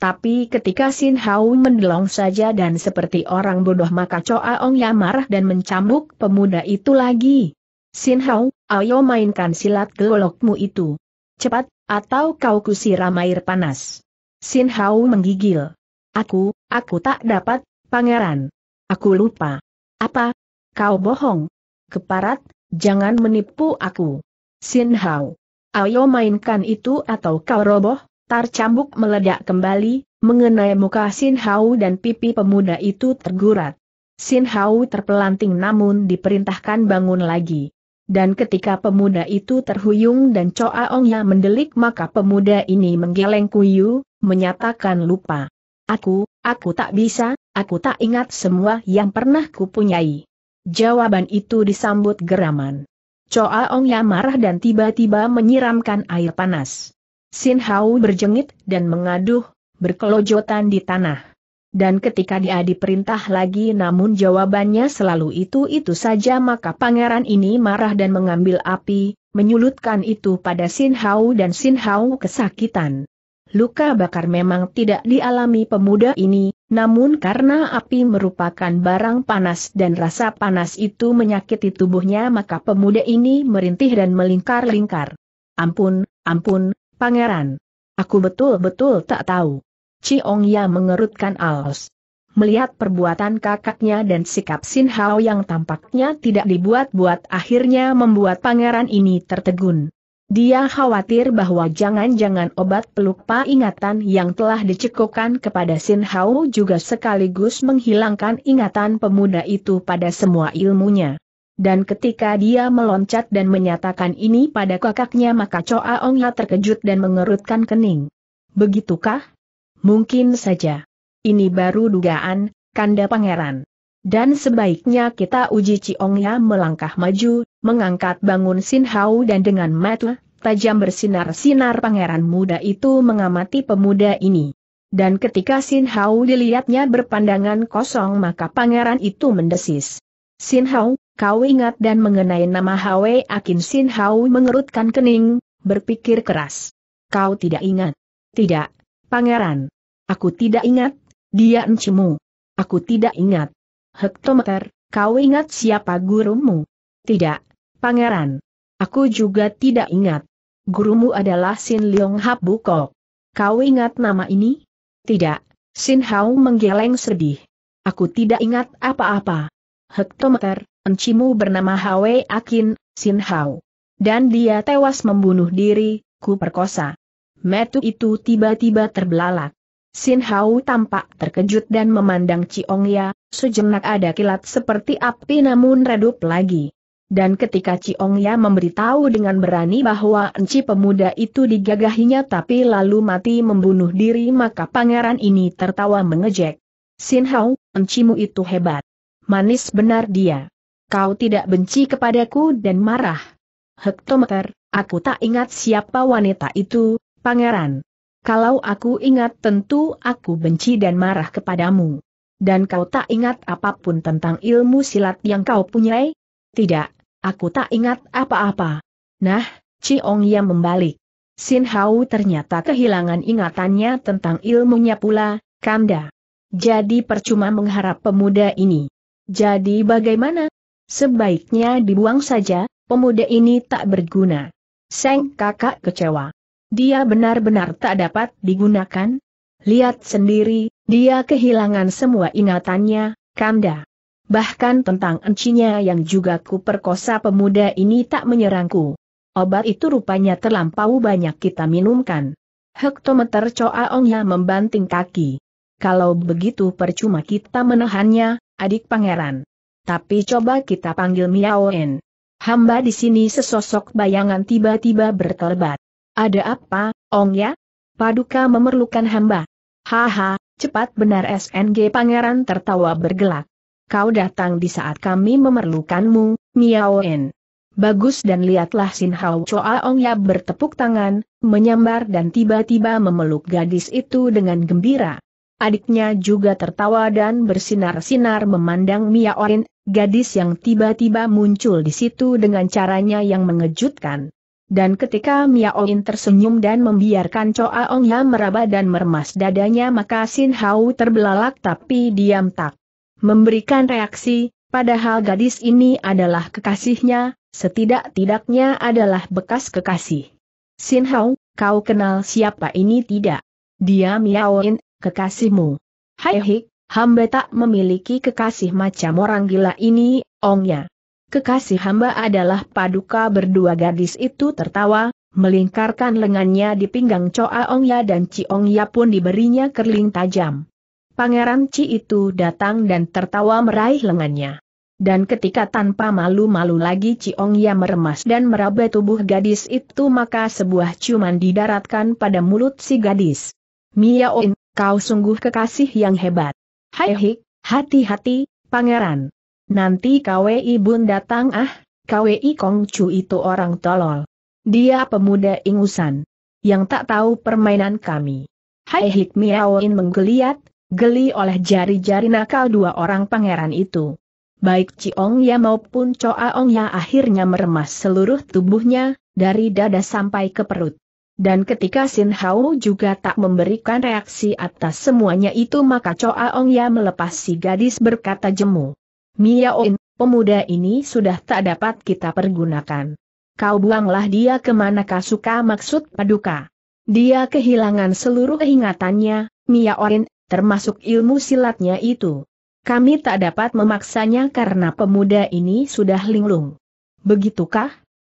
Tapi ketika Sin Hao mendelong saja dan seperti orang bodoh maka Choa Ong Ya marah dan mencambuk pemuda itu lagi. Sin Hao, ayo mainkan silat gelokmu itu. Cepat, atau kau kusiram air panas. Sin Hao menggigil. Aku, aku tak dapat, pangeran. Aku lupa. Apa? Kau bohong. Keparat, jangan menipu aku. Sin Hao. Ayo mainkan itu atau kau roboh tar cambuk meledak kembali, mengenai muka Sin Hau dan pipi pemuda itu tergurat. Sin Hau terpelanting namun diperintahkan bangun lagi. Dan ketika pemuda itu terhuyung dan Coa Ongnya mendelik maka pemuda ini menggeleng kuyu, menyatakan lupa. Aku, aku tak bisa, aku tak ingat semua yang pernah kupunyai. Jawaban itu disambut geraman. Coa Ongnya marah dan tiba-tiba menyiramkan air panas. Sin Hau berjengit dan mengaduh, berkelojotan di tanah. Dan ketika dia diperintah lagi namun jawabannya selalu itu-itu saja maka pangeran ini marah dan mengambil api, menyulutkan itu pada Sin Hau dan Sin Hau kesakitan. Luka bakar memang tidak dialami pemuda ini, namun karena api merupakan barang panas dan rasa panas itu menyakiti tubuhnya maka pemuda ini merintih dan melingkar-lingkar. Ampun, ampun, Pangeran. Aku betul-betul tak tahu. Ciong Ya mengerutkan alos. Melihat perbuatan kakaknya dan sikap Sin Hao yang tampaknya tidak dibuat-buat akhirnya membuat pangeran ini tertegun. Dia khawatir bahwa jangan-jangan obat pelupa ingatan yang telah dicekokkan kepada Sin Hao juga sekaligus menghilangkan ingatan pemuda itu pada semua ilmunya dan ketika dia meloncat dan menyatakan ini pada kakaknya maka Choa Ongya terkejut dan mengerutkan kening. Begitukah? Mungkin saja. Ini baru dugaan, kanda pangeran. Dan sebaiknya kita uji Ciongnya melangkah maju, mengangkat bangun Sin Hao dan dengan mata tajam bersinar-sinar pangeran muda itu mengamati pemuda ini. Dan ketika Sin Hao dilihatnya berpandangan kosong maka pangeran itu mendesis. Sin Hao, kau ingat dan mengenai nama Hwe Akin Sin Hau mengerutkan kening, berpikir keras. Kau tidak ingat? Tidak, pangeran. Aku tidak ingat, dia encimu. Aku tidak ingat. Hektometer, kau ingat siapa gurumu? Tidak, pangeran. Aku juga tidak ingat. Gurumu adalah Sin Leong Hap Kau ingat nama ini? Tidak, Sin Hau menggeleng sedih. Aku tidak ingat apa-apa hektometer, encimu bernama Hwe Akin, Sin Hao. Dan dia tewas membunuh diri, ku perkosa. Metu itu tiba-tiba terbelalak. Sin Hao tampak terkejut dan memandang Ciong Ya, sejenak ada kilat seperti api namun redup lagi. Dan ketika Ciong Ya memberitahu dengan berani bahwa enci pemuda itu digagahinya tapi lalu mati membunuh diri maka pangeran ini tertawa mengejek. Sin Hao, encimu itu hebat manis benar dia. Kau tidak benci kepadaku dan marah. Hektometer, aku tak ingat siapa wanita itu, pangeran. Kalau aku ingat tentu aku benci dan marah kepadamu. Dan kau tak ingat apapun tentang ilmu silat yang kau punyai? Tidak, aku tak ingat apa-apa. Nah, Ciong yang membalik. Sin Hao ternyata kehilangan ingatannya tentang ilmunya pula, Kanda. Jadi percuma mengharap pemuda ini. Jadi bagaimana? Sebaiknya dibuang saja, pemuda ini tak berguna. Seng kakak kecewa. Dia benar-benar tak dapat digunakan. Lihat sendiri, dia kehilangan semua ingatannya, Kamda. Bahkan tentang encinya yang juga kuperkosa pemuda ini tak menyerangku. Obat itu rupanya terlampau banyak kita minumkan. Hektometer Choaongnya membanting kaki. Kalau begitu percuma kita menahannya, adik pangeran. Tapi coba kita panggil Miaoen. Hamba di sini sesosok bayangan tiba-tiba berterbat. Ada apa, Ong ya? Paduka memerlukan hamba. Haha, cepat benar SNG pangeran tertawa bergelak. Kau datang di saat kami memerlukanmu, Miaoen. Bagus dan lihatlah Sin Hao Choa Ya bertepuk tangan, menyambar dan tiba-tiba memeluk gadis itu dengan gembira. Adiknya juga tertawa dan bersinar-sinar memandang Mia Orin, gadis yang tiba-tiba muncul di situ dengan caranya yang mengejutkan. Dan ketika Mia Oin tersenyum dan membiarkan Choa Ongya meraba dan meremas dadanya maka Sin Hao terbelalak tapi diam tak memberikan reaksi, padahal gadis ini adalah kekasihnya, setidak-tidaknya adalah bekas kekasih. Sin Hao, kau kenal siapa ini tidak? Dia Mia kekasihmu. Hai hik, hamba tak memiliki kekasih macam orang gila ini, ongnya. Kekasih hamba adalah paduka berdua gadis itu tertawa, melingkarkan lengannya di pinggang Coa Ongya dan Ci Ongya pun diberinya kerling tajam. Pangeran Ci itu datang dan tertawa meraih lengannya. Dan ketika tanpa malu-malu lagi Ciong Ya meremas dan meraba tubuh gadis itu maka sebuah ciuman didaratkan pada mulut si gadis. Miaoin, kau sungguh kekasih yang hebat. Hai hik, hati-hati, pangeran. Nanti KWI Bun datang ah, KWI Kongcu itu orang tolol. Dia pemuda ingusan. Yang tak tahu permainan kami. Hai hik miaoin menggeliat, geli oleh jari-jari nakal dua orang pangeran itu. Baik Ciong Ya maupun coaong Ong Ya akhirnya meremas seluruh tubuhnya, dari dada sampai ke perut. Dan ketika Sin Hao juga tak memberikan reaksi atas semuanya itu maka Choa Ong Ya melepas si gadis berkata jemu. Mia Oin, pemuda ini sudah tak dapat kita pergunakan. Kau buanglah dia kemana suka maksud paduka. Dia kehilangan seluruh ingatannya, Mia Oin, termasuk ilmu silatnya itu. Kami tak dapat memaksanya karena pemuda ini sudah linglung. Begitukah?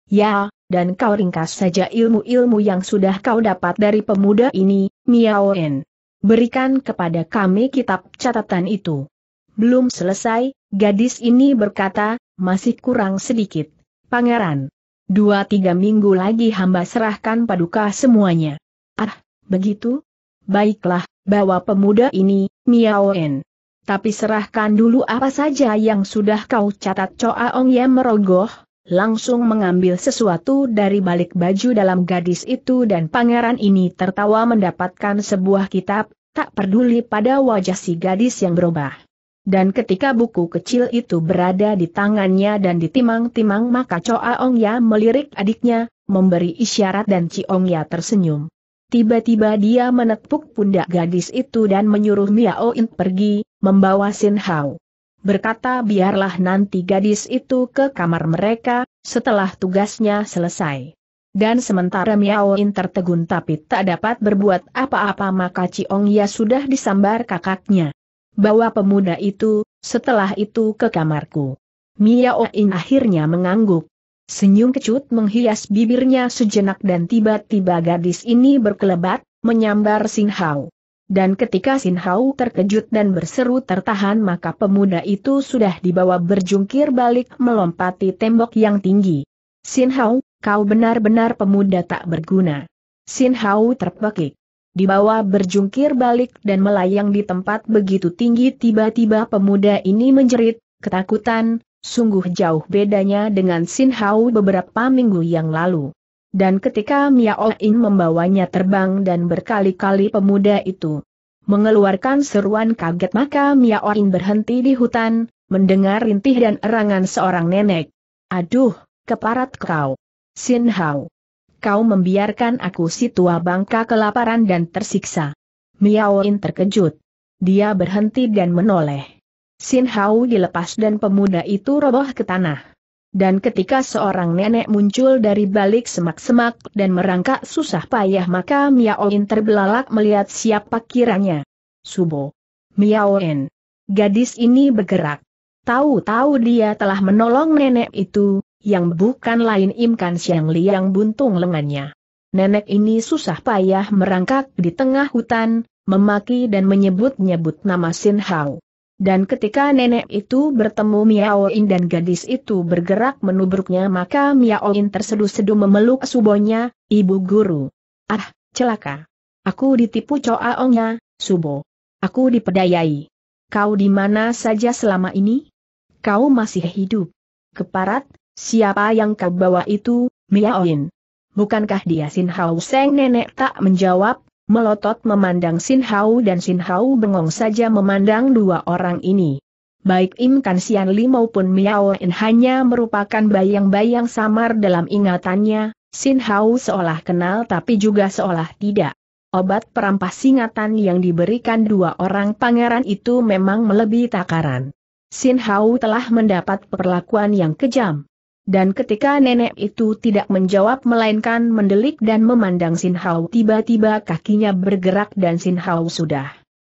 Ya, dan kau ringkas saja ilmu-ilmu yang sudah kau dapat dari pemuda ini, Miao En. Berikan kepada kami kitab catatan itu. Belum selesai, gadis ini berkata, masih kurang sedikit. Pangeran. Dua tiga minggu lagi hamba serahkan paduka semuanya. Ah, begitu? Baiklah, bawa pemuda ini, Miao En. Tapi serahkan dulu apa saja yang sudah kau catat Coa Ong Ye merogoh, langsung mengambil sesuatu dari balik baju dalam gadis itu dan pangeran ini tertawa mendapatkan sebuah kitab, tak peduli pada wajah si gadis yang berubah. Dan ketika buku kecil itu berada di tangannya dan ditimang-timang maka Choa Ong Ya melirik adiknya, memberi isyarat dan Ong Ya tersenyum. Tiba-tiba dia menepuk pundak gadis itu dan menyuruh Miao In pergi, membawa Sin Hao berkata biarlah nanti gadis itu ke kamar mereka, setelah tugasnya selesai. Dan sementara Miao In tertegun tapi tak dapat berbuat apa-apa maka Ciong Ya sudah disambar kakaknya. Bawa pemuda itu, setelah itu ke kamarku. Miao In akhirnya mengangguk. Senyum kecut menghias bibirnya sejenak dan tiba-tiba gadis ini berkelebat, menyambar Sing Hao. Dan ketika Sin Hau terkejut dan berseru tertahan maka pemuda itu sudah dibawa berjungkir balik melompati tembok yang tinggi. Sin Hau, kau benar-benar pemuda tak berguna. Sin Hau terpekik. Dibawa berjungkir balik dan melayang di tempat begitu tinggi tiba-tiba pemuda ini menjerit, ketakutan, sungguh jauh bedanya dengan Sin Hau beberapa minggu yang lalu. Dan ketika Miao In membawanya terbang dan berkali-kali pemuda itu mengeluarkan seruan kaget maka Miao In berhenti di hutan, mendengar rintih dan erangan seorang nenek. Aduh, keparat kau. Sin Hao. Kau membiarkan aku si tua bangka kelaparan dan tersiksa. Miao In terkejut. Dia berhenti dan menoleh. Sin Hao dilepas dan pemuda itu roboh ke tanah. Dan ketika seorang nenek muncul dari balik semak-semak dan merangkak susah payah maka Miaoin terbelalak melihat siapa kiranya. Subo. Miaoin. Gadis ini bergerak. Tahu-tahu dia telah menolong nenek itu, yang bukan lain Imkan Siang Liang buntung lengannya. Nenek ini susah payah merangkak di tengah hutan, memaki dan menyebut-nyebut nama Sin Hao. Dan ketika nenek itu bertemu Miaoin dan gadis itu bergerak menubruknya maka Miaoin terseduh-seduh memeluk subonya, ibu guru. Ah, celaka. Aku ditipu coaongnya, subo. Aku dipedayai. Kau di mana saja selama ini? Kau masih hidup. Keparat, siapa yang kau bawa itu, Miaoin? Bukankah dia Sin Hao Seng nenek tak menjawab, melotot memandang Sin Hau dan Sin Hau bengong saja memandang dua orang ini. Baik Im Kan Sian Li maupun Miao En hanya merupakan bayang-bayang samar dalam ingatannya, Sin Hau seolah kenal tapi juga seolah tidak. Obat perampas ingatan yang diberikan dua orang pangeran itu memang melebihi takaran. Sin Hau telah mendapat perlakuan yang kejam. Dan ketika nenek itu tidak menjawab melainkan mendelik dan memandang Sin Hao tiba-tiba kakinya bergerak dan Sin Hao sudah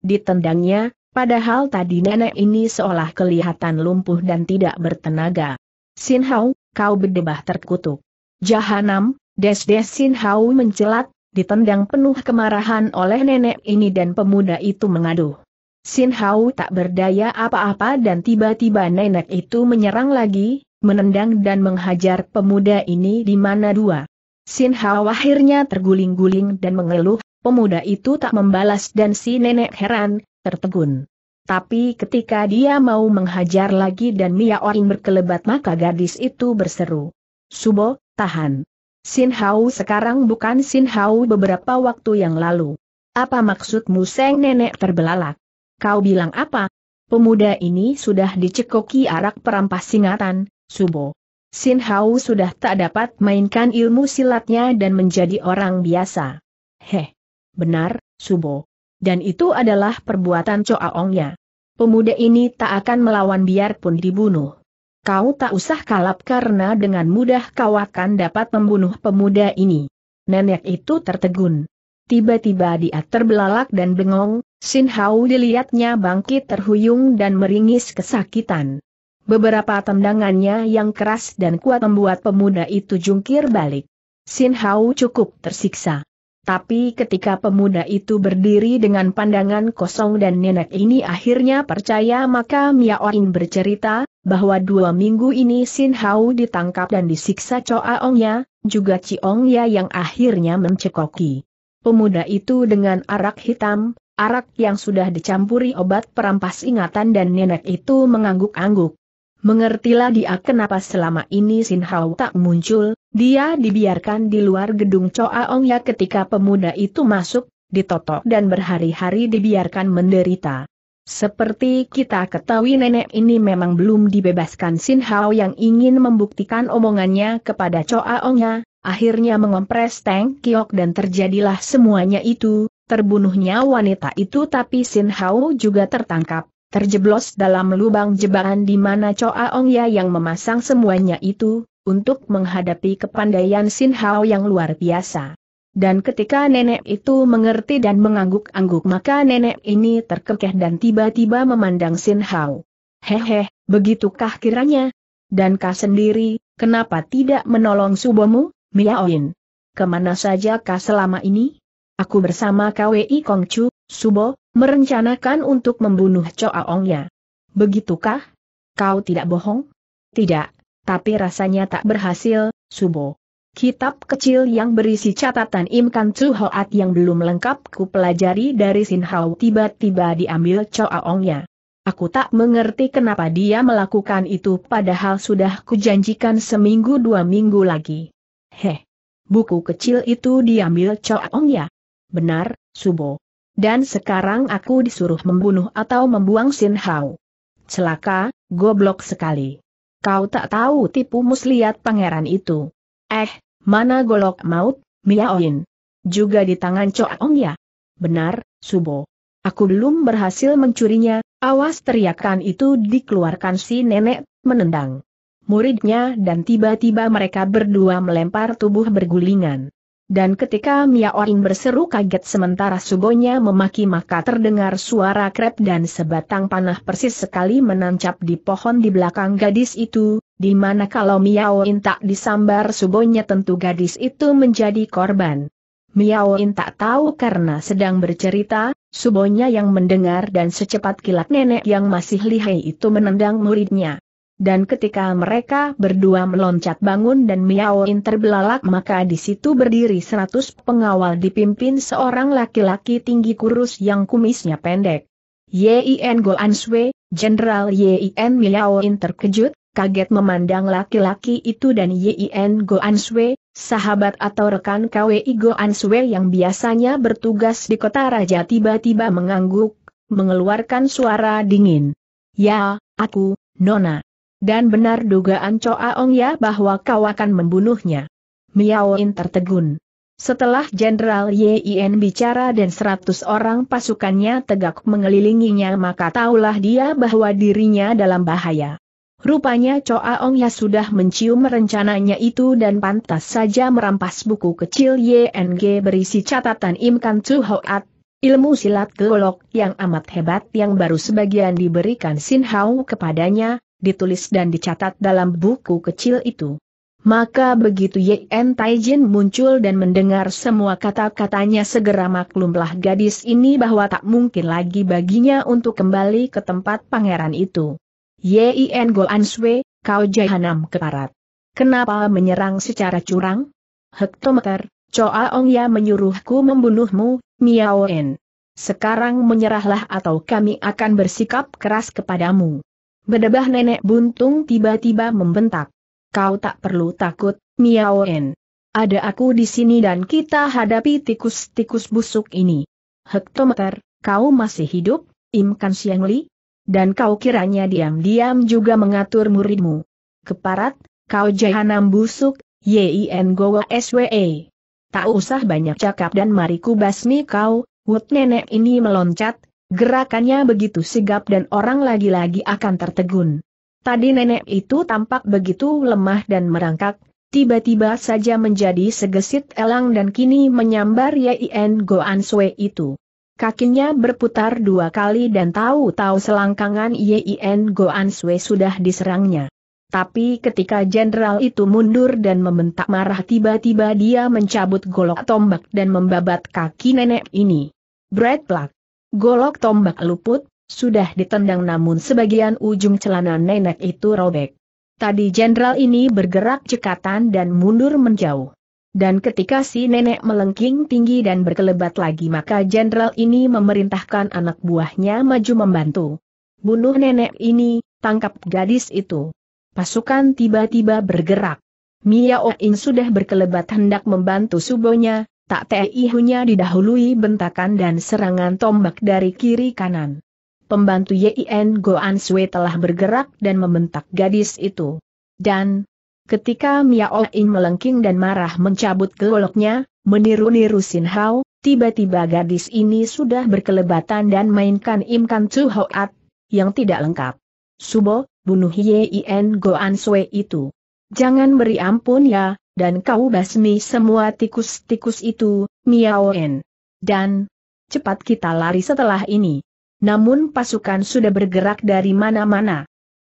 ditendangnya, padahal tadi nenek ini seolah kelihatan lumpuh dan tidak bertenaga. Sin Hao, kau berdebah terkutuk. Jahanam, des-des Sin Hao mencelat, ditendang penuh kemarahan oleh nenek ini dan pemuda itu mengaduh. Sin Hao tak berdaya apa-apa dan tiba-tiba nenek itu menyerang lagi, menendang dan menghajar pemuda ini di mana dua. Sin Hao akhirnya terguling-guling dan mengeluh, pemuda itu tak membalas dan si nenek heran, tertegun. Tapi ketika dia mau menghajar lagi dan Mia Oring berkelebat maka gadis itu berseru. Subo, tahan. Sin Hao sekarang bukan Sin Hao beberapa waktu yang lalu. Apa maksudmu seng nenek terbelalak? Kau bilang apa? Pemuda ini sudah dicekoki arak perampas singatan, Subo, Sin Hau sudah tak dapat mainkan ilmu silatnya dan menjadi orang biasa. Heh, benar, Subo. Dan itu adalah perbuatan Ongnya. Pemuda ini tak akan melawan biarpun dibunuh. Kau tak usah kalap karena dengan mudah kau akan dapat membunuh pemuda ini. Nenek itu tertegun. Tiba-tiba dia terbelalak dan bengong, Sin Hau dilihatnya bangkit terhuyung dan meringis kesakitan. Beberapa tendangannya yang keras dan kuat membuat pemuda itu jungkir balik. Sin Hau cukup tersiksa. Tapi ketika pemuda itu berdiri dengan pandangan kosong dan nenek ini akhirnya percaya maka Mia Oin bercerita, bahwa dua minggu ini Sin Hau ditangkap dan disiksa Ongnya, juga Ongnya yang akhirnya mencekoki. Pemuda itu dengan arak hitam, arak yang sudah dicampuri obat perampas ingatan dan nenek itu mengangguk-angguk. Mengertilah dia kenapa selama ini Sin Hao tak muncul, dia dibiarkan di luar gedung Choa Ong ya ketika pemuda itu masuk, ditotok dan berhari-hari dibiarkan menderita. Seperti kita ketahui nenek ini memang belum dibebaskan Sin Hao yang ingin membuktikan omongannya kepada Choa ya, akhirnya mengompres Teng Kiok dan terjadilah semuanya itu, terbunuhnya wanita itu tapi Sin Hao juga tertangkap, terjeblos dalam lubang jebakan di mana Choa Ong Ya yang memasang semuanya itu, untuk menghadapi kepandaian Sin Hao yang luar biasa. Dan ketika nenek itu mengerti dan mengangguk-angguk maka nenek ini terkekeh dan tiba-tiba memandang Sin Hao. Hehe, begitukah kiranya? Dan kah sendiri, kenapa tidak menolong subomu, Miaoin? Kemana saja kah selama ini? Aku bersama KWI Kongcu, Subo, merencanakan untuk membunuh Choaongnya. Begitukah? Kau tidak bohong? Tidak, tapi rasanya tak berhasil, Subo. Kitab kecil yang berisi catatan Imkan Chu Hoat yang belum lengkap ku pelajari dari Sin Hao tiba-tiba diambil Choaongnya. Aku tak mengerti kenapa dia melakukan itu padahal sudah kujanjikan seminggu dua minggu lagi. Heh. Buku kecil itu diambil Choaongnya. Benar, Subo. Dan sekarang aku disuruh membunuh atau membuang Sin Hao. Celaka, goblok sekali. Kau tak tahu tipu muslihat pangeran itu. Eh, mana golok maut, Miaoin. Juga di tangan Coaong ya? Benar, Subo. Aku belum berhasil mencurinya, awas teriakan itu dikeluarkan si nenek, menendang muridnya dan tiba-tiba mereka berdua melempar tubuh bergulingan. Dan ketika Mia Oing berseru kaget sementara subonya memaki maka terdengar suara krep dan sebatang panah persis sekali menancap di pohon di belakang gadis itu, di mana kalau Mia Oing tak disambar subonya tentu gadis itu menjadi korban. Mia Oing tak tahu karena sedang bercerita, subonya yang mendengar dan secepat kilat nenek yang masih lihai itu menendang muridnya. Dan ketika mereka berdua meloncat bangun dan miauin terbelalak maka di situ berdiri seratus pengawal dipimpin seorang laki-laki tinggi kurus yang kumisnya pendek. Yin Go Answe, Jenderal Yin Miaoin terkejut, kaget memandang laki-laki itu dan Yin Go Answe, sahabat atau rekan KWI Go Answe yang biasanya bertugas di kota raja tiba-tiba mengangguk, mengeluarkan suara dingin. Ya, aku, Nona. Dan benar dugaan Choa Ong ya bahwa kau akan membunuhnya. Miao tertegun. Setelah Jenderal Yin bicara dan seratus orang pasukannya tegak mengelilinginya maka taulah dia bahwa dirinya dalam bahaya. Rupanya Choa Ong ya sudah mencium rencananya itu dan pantas saja merampas buku kecil YNG berisi catatan Im Kan Tzu Hoat, ilmu silat Golok yang amat hebat yang baru sebagian diberikan Sin Hao kepadanya, ditulis dan dicatat dalam buku kecil itu. Maka begitu Yen Taijin muncul dan mendengar semua kata-katanya segera maklumlah gadis ini bahwa tak mungkin lagi baginya untuk kembali ke tempat pangeran itu. Yen Goan Sui, kau jahanam keparat. Kenapa menyerang secara curang? Hektometer, Choa Ya menyuruhku membunuhmu, Miao En. Sekarang menyerahlah atau kami akan bersikap keras kepadamu. Bedebah nenek buntung tiba-tiba membentak. Kau tak perlu takut, Miaoen. Ada aku di sini dan kita hadapi tikus-tikus busuk ini. Hektometer, kau masih hidup, Im Kan Dan kau kiranya diam-diam juga mengatur muridmu. Keparat, kau jahanam busuk, YIN Gowa SWE. Tak usah banyak cakap dan mari ku basmi kau, Wut nenek ini meloncat, Gerakannya begitu sigap dan orang lagi-lagi akan tertegun. Tadi nenek itu tampak begitu lemah dan merangkak, tiba-tiba saja menjadi segesit elang dan kini menyambar Yin Goan Sui itu. Kakinya berputar dua kali dan tahu-tahu selangkangan Yin Goan Sui sudah diserangnya. Tapi ketika jenderal itu mundur dan membentak marah tiba-tiba dia mencabut golok tombak dan membabat kaki nenek ini. Brad plug. Golok tombak luput, sudah ditendang namun sebagian ujung celana nenek itu robek. Tadi jenderal ini bergerak cekatan dan mundur menjauh. Dan ketika si nenek melengking tinggi dan berkelebat lagi maka jenderal ini memerintahkan anak buahnya maju membantu. Bunuh nenek ini, tangkap gadis itu. Pasukan tiba-tiba bergerak. Miao In sudah berkelebat hendak membantu subonya, Tak teihunya didahului bentakan dan serangan tombak dari kiri kanan. Pembantu Yin Goan Sui telah bergerak dan membentak gadis itu. Dan, ketika Miao In melengking dan marah mencabut goloknya, meniru-niru Sin Hao, tiba-tiba gadis ini sudah berkelebatan dan mainkan imkan Chu Hoat, yang tidak lengkap. Subo, bunuh Yin Goan Sui itu. Jangan beri ampun ya, dan kau basmi semua tikus-tikus itu, Miaoen. Dan, cepat kita lari setelah ini. Namun pasukan sudah bergerak dari mana-mana.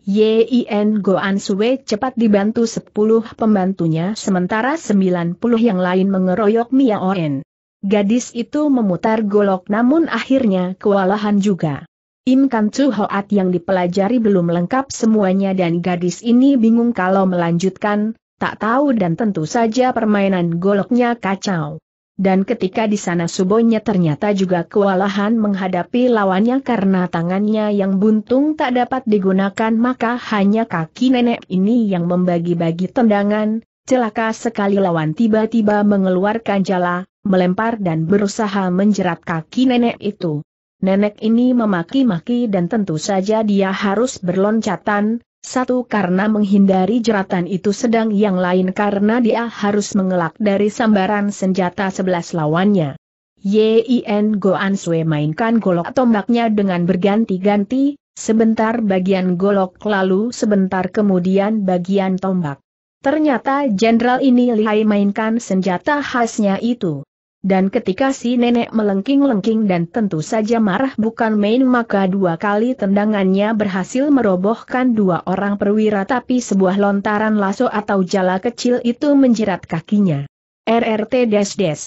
Yin Goan Sue cepat dibantu sepuluh pembantunya sementara sembilan puluh yang lain mengeroyok Miaoen. Gadis itu memutar golok namun akhirnya kewalahan juga. Im Kan Hoat yang dipelajari belum lengkap semuanya dan gadis ini bingung kalau melanjutkan, tak tahu dan tentu saja permainan goloknya kacau. Dan ketika di sana Subonya ternyata juga kewalahan menghadapi lawannya karena tangannya yang buntung tak dapat digunakan maka hanya kaki nenek ini yang membagi-bagi tendangan, celaka sekali lawan tiba-tiba mengeluarkan jala, melempar dan berusaha menjerat kaki nenek itu. Nenek ini memaki-maki dan tentu saja dia harus berloncatan, satu karena menghindari jeratan itu sedang yang lain karena dia harus mengelak dari sambaran senjata sebelas lawannya. Yin Goan Sui mainkan golok tombaknya dengan berganti-ganti, sebentar bagian golok lalu sebentar kemudian bagian tombak. Ternyata jenderal ini lihai mainkan senjata khasnya itu. Dan ketika si nenek melengking-lengking dan tentu saja marah bukan main maka dua kali tendangannya berhasil merobohkan dua orang perwira tapi sebuah lontaran laso atau jala kecil itu menjerat kakinya. RRT des des.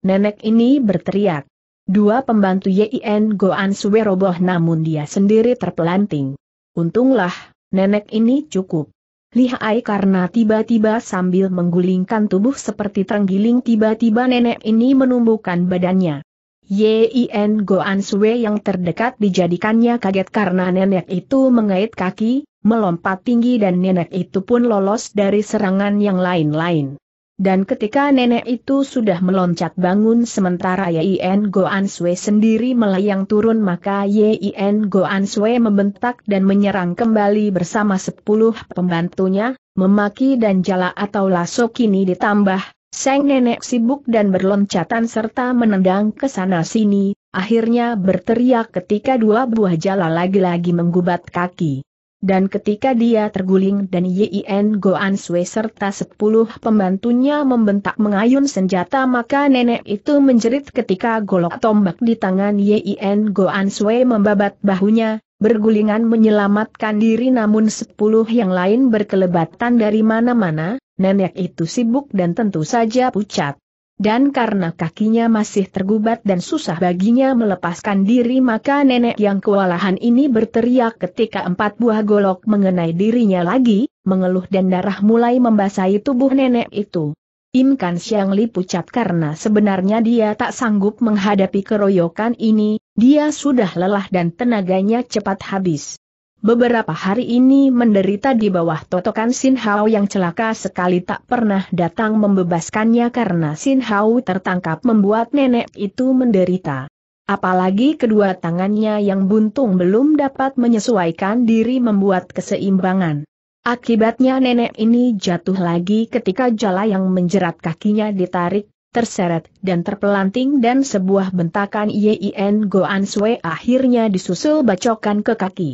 Nenek ini berteriak. Dua pembantu YIN Goan Sue roboh namun dia sendiri terpelanting. Untunglah, nenek ini cukup Lihai karena tiba-tiba sambil menggulingkan tubuh seperti tenggiling tiba-tiba nenek ini menumbuhkan badannya. Yin Goan Sue yang terdekat dijadikannya kaget karena nenek itu mengait kaki, melompat tinggi dan nenek itu pun lolos dari serangan yang lain-lain. Dan ketika nenek itu sudah meloncat bangun sementara Yin Goan Sui sendiri melayang turun maka Yin Goan Sui membentak dan menyerang kembali bersama sepuluh pembantunya, memaki dan jala atau laso kini ditambah, sang nenek sibuk dan berloncatan serta menendang ke sana sini, akhirnya berteriak ketika dua buah jala lagi-lagi menggubat kaki dan ketika dia terguling dan Yin Goan Sui serta sepuluh pembantunya membentak mengayun senjata maka nenek itu menjerit ketika golok tombak di tangan Yin Goan Sui membabat bahunya, bergulingan menyelamatkan diri namun sepuluh yang lain berkelebatan dari mana-mana, nenek itu sibuk dan tentu saja pucat dan karena kakinya masih tergubat dan susah baginya melepaskan diri maka nenek yang kewalahan ini berteriak ketika empat buah golok mengenai dirinya lagi, mengeluh dan darah mulai membasahi tubuh nenek itu. Im Kan Siang Li pucat karena sebenarnya dia tak sanggup menghadapi keroyokan ini, dia sudah lelah dan tenaganya cepat habis beberapa hari ini menderita di bawah totokan Sin Hao yang celaka sekali tak pernah datang membebaskannya karena Sin Hao tertangkap membuat nenek itu menderita. Apalagi kedua tangannya yang buntung belum dapat menyesuaikan diri membuat keseimbangan. Akibatnya nenek ini jatuh lagi ketika jala yang menjerat kakinya ditarik terseret dan terpelanting dan sebuah bentakan Yin Goan Sui akhirnya disusul bacokan ke kaki.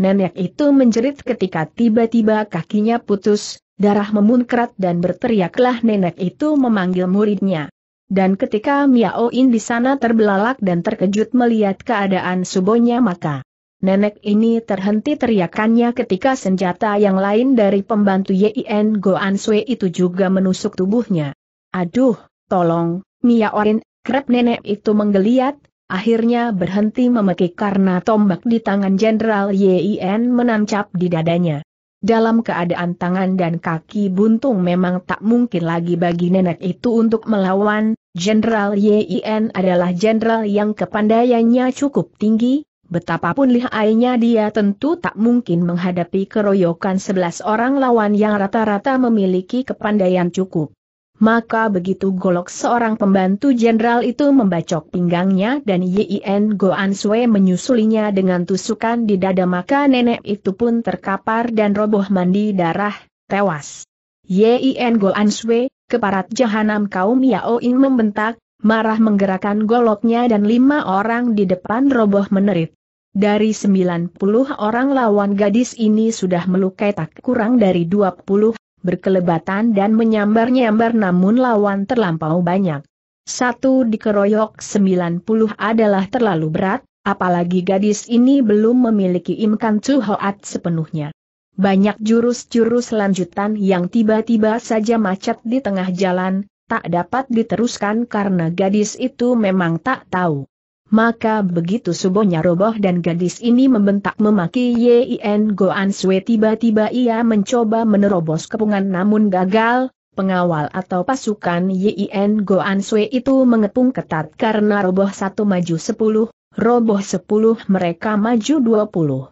Nenek itu menjerit ketika tiba-tiba kakinya putus, darah memunkrat dan berteriaklah nenek itu memanggil muridnya. Dan ketika Miao In di sana terbelalak dan terkejut melihat keadaan subonya maka nenek ini terhenti teriakannya ketika senjata yang lain dari pembantu Yin Goan Sui itu juga menusuk tubuhnya. Aduh, tolong, Miao In, kerap nenek itu menggeliat, akhirnya berhenti memekik karena tombak di tangan Jenderal Yin menancap di dadanya. Dalam keadaan tangan dan kaki buntung memang tak mungkin lagi bagi nenek itu untuk melawan, Jenderal Yin adalah jenderal yang kepandaiannya cukup tinggi, betapapun lihainya dia tentu tak mungkin menghadapi keroyokan sebelas orang lawan yang rata-rata memiliki kepandaian cukup. Maka begitu golok seorang pembantu jenderal itu membacok pinggangnya dan Yin Goan Sue menyusulinya dengan tusukan di dada maka nenek itu pun terkapar dan roboh mandi darah, tewas. Yin Goan Sue, keparat jahanam kaum Yao Ing membentak, marah menggerakkan goloknya dan lima orang di depan roboh menerit. Dari sembilan puluh orang lawan gadis ini sudah melukai tak kurang dari dua puluh berkelebatan dan menyambar-nyambar namun lawan terlampau banyak. Satu dikeroyok 90 adalah terlalu berat, apalagi gadis ini belum memiliki imkan cuhoat sepenuhnya. Banyak jurus-jurus lanjutan yang tiba-tiba saja macet di tengah jalan, tak dapat diteruskan karena gadis itu memang tak tahu. Maka begitu subuhnya roboh dan gadis ini membentak memaki Yin Goan Sui tiba-tiba ia mencoba menerobos kepungan namun gagal, pengawal atau pasukan Yin Goan Sui itu mengepung ketat karena roboh satu maju sepuluh, roboh sepuluh mereka maju dua puluh.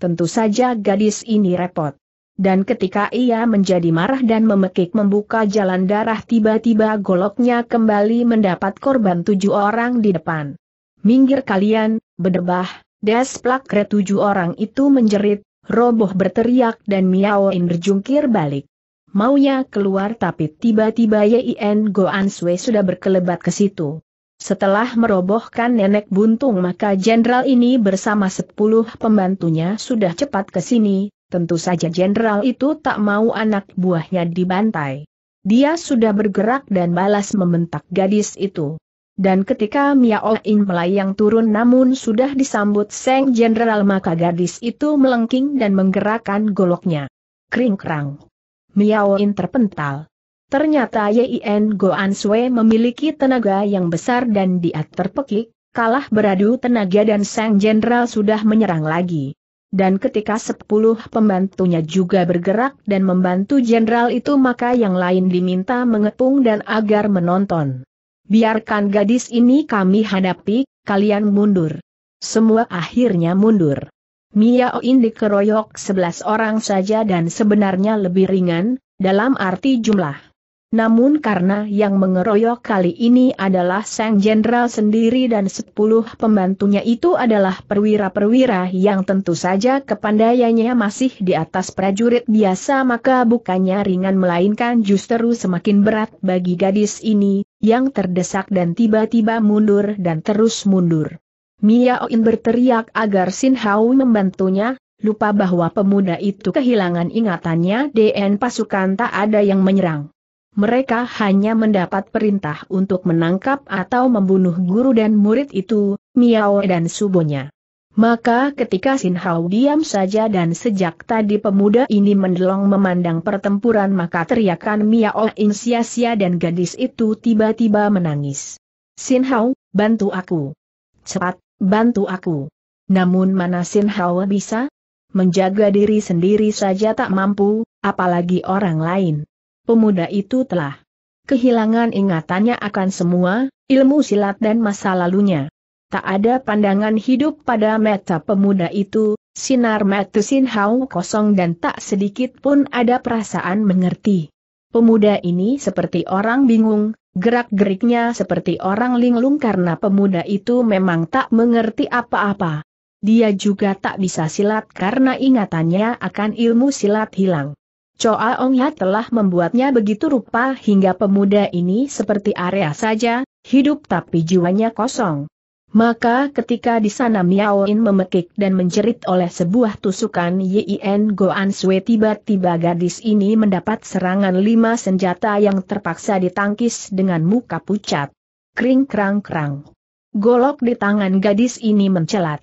Tentu saja gadis ini repot. Dan ketika ia menjadi marah dan memekik membuka jalan darah tiba-tiba goloknya kembali mendapat korban tujuh orang di depan. Minggir kalian, berdebah, desplak re tujuh orang itu menjerit, roboh berteriak dan miauin berjungkir balik. Maunya keluar tapi tiba-tiba Yin go answe sudah berkelebat ke situ. Setelah merobohkan nenek buntung maka jenderal ini bersama sepuluh pembantunya sudah cepat ke sini, tentu saja jenderal itu tak mau anak buahnya dibantai. Dia sudah bergerak dan balas membentak gadis itu. Dan ketika Miao In melayang turun namun sudah disambut Seng Jenderal maka gadis itu melengking dan menggerakkan goloknya. Kring-krang. Miao In terpental. Ternyata Yin Goan Sui memiliki tenaga yang besar dan dia terpekik, kalah beradu tenaga dan Seng Jenderal sudah menyerang lagi. Dan ketika sepuluh pembantunya juga bergerak dan membantu jenderal itu maka yang lain diminta mengepung dan agar menonton. Biarkan gadis ini kami hadapi, kalian mundur. Semua akhirnya mundur. Miao Oin dikeroyok sebelas orang saja dan sebenarnya lebih ringan, dalam arti jumlah. Namun karena yang mengeroyok kali ini adalah sang jenderal sendiri dan sepuluh pembantunya itu adalah perwira-perwira yang tentu saja kepandaiannya masih di atas prajurit biasa maka bukannya ringan melainkan justru semakin berat bagi gadis ini, yang terdesak dan tiba-tiba mundur dan terus mundur. Mia Oin berteriak agar Sin Hau membantunya, lupa bahwa pemuda itu kehilangan ingatannya Dan pasukan tak ada yang menyerang mereka hanya mendapat perintah untuk menangkap atau membunuh guru dan murid itu, Miao dan subonya. Maka ketika Sin Hao diam saja dan sejak tadi pemuda ini mendelong memandang pertempuran maka teriakan Miao In sia-sia dan gadis itu tiba-tiba menangis. Sin Hao, bantu aku. Cepat, bantu aku. Namun mana Sin Hao bisa? Menjaga diri sendiri saja tak mampu, apalagi orang lain pemuda itu telah kehilangan ingatannya akan semua, ilmu silat dan masa lalunya. Tak ada pandangan hidup pada mata pemuda itu, sinar mata Sin Hao kosong dan tak sedikit pun ada perasaan mengerti. Pemuda ini seperti orang bingung, gerak-geriknya seperti orang linglung karena pemuda itu memang tak mengerti apa-apa. Dia juga tak bisa silat karena ingatannya akan ilmu silat hilang. Choa Ongya telah membuatnya begitu rupa hingga pemuda ini seperti area saja, hidup tapi jiwanya kosong. Maka ketika di sana Miao In memekik dan menjerit oleh sebuah tusukan Yin Goan Sui tiba-tiba gadis ini mendapat serangan lima senjata yang terpaksa ditangkis dengan muka pucat. Kring krang krang. Golok di tangan gadis ini mencelat.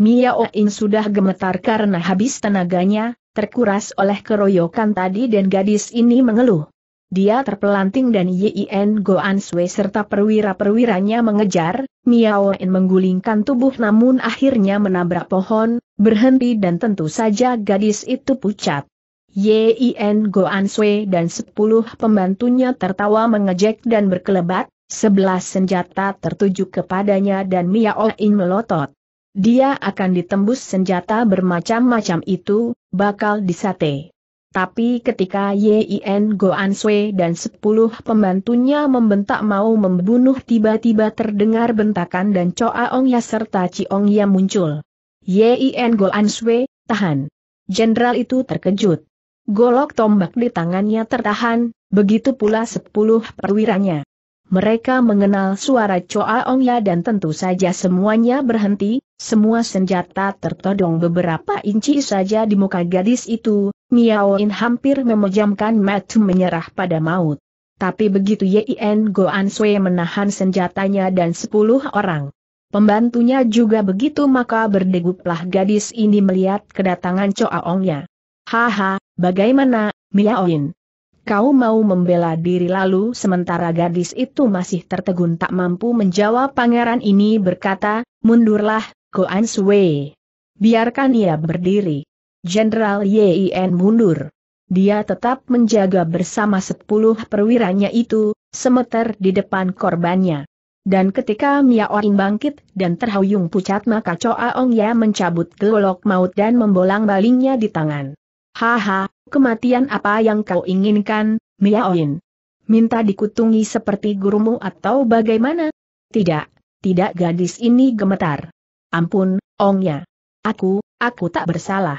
Miao In sudah gemetar karena habis tenaganya, terkuras oleh keroyokan tadi dan gadis ini mengeluh. Dia terpelanting dan Yin Goan Sui serta perwira-perwiranya mengejar, Miao En menggulingkan tubuh namun akhirnya menabrak pohon, berhenti dan tentu saja gadis itu pucat. Yin Goan Sui dan sepuluh pembantunya tertawa mengejek dan berkelebat, sebelas senjata tertuju kepadanya dan Miao In melotot. Dia akan ditembus senjata bermacam-macam itu, bakal disate. Tapi ketika Yin Goan Sui dan sepuluh pembantunya membentak mau membunuh tiba-tiba terdengar bentakan dan Choa Ong Ya serta Ong Ya muncul. Yin Goan Sui, tahan. Jenderal itu terkejut. Golok tombak di tangannya tertahan, begitu pula sepuluh perwiranya mereka mengenal suara Choa Ongya dan tentu saja semuanya berhenti, semua senjata tertodong beberapa inci saja di muka gadis itu, Miao In hampir memejamkan mata menyerah pada maut. Tapi begitu Yin Goan Sui menahan senjatanya dan sepuluh orang. Pembantunya juga begitu maka berdeguplah gadis ini melihat kedatangan Choa Ongya. Haha, bagaimana, Miao In? kau mau membela diri lalu sementara gadis itu masih tertegun tak mampu menjawab pangeran ini berkata, mundurlah, Goan Sui. Biarkan ia berdiri. Jenderal Yin mundur. Dia tetap menjaga bersama sepuluh perwiranya itu, semeter di depan korbannya. Dan ketika Mia Orin bangkit dan terhuyung pucat maka Choa Ong Ya mencabut gelolok maut dan membolang balingnya di tangan. Haha, kematian apa yang kau inginkan, Miaoin? Minta dikutungi seperti gurumu atau bagaimana? Tidak, tidak gadis ini gemetar. Ampun, ongnya. Aku, aku tak bersalah.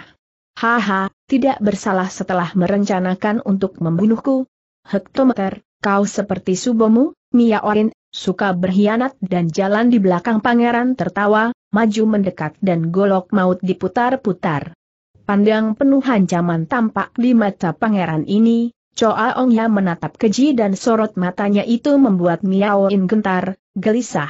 Haha, tidak bersalah setelah merencanakan untuk membunuhku. Hektometer, kau seperti subomu, Miaoin, suka berkhianat dan jalan di belakang pangeran tertawa, maju mendekat dan golok maut diputar-putar. Pandang penuh ancaman tampak di mata pangeran ini, Choa Ong Ya menatap keji dan sorot matanya itu membuat Miao In gentar, gelisah.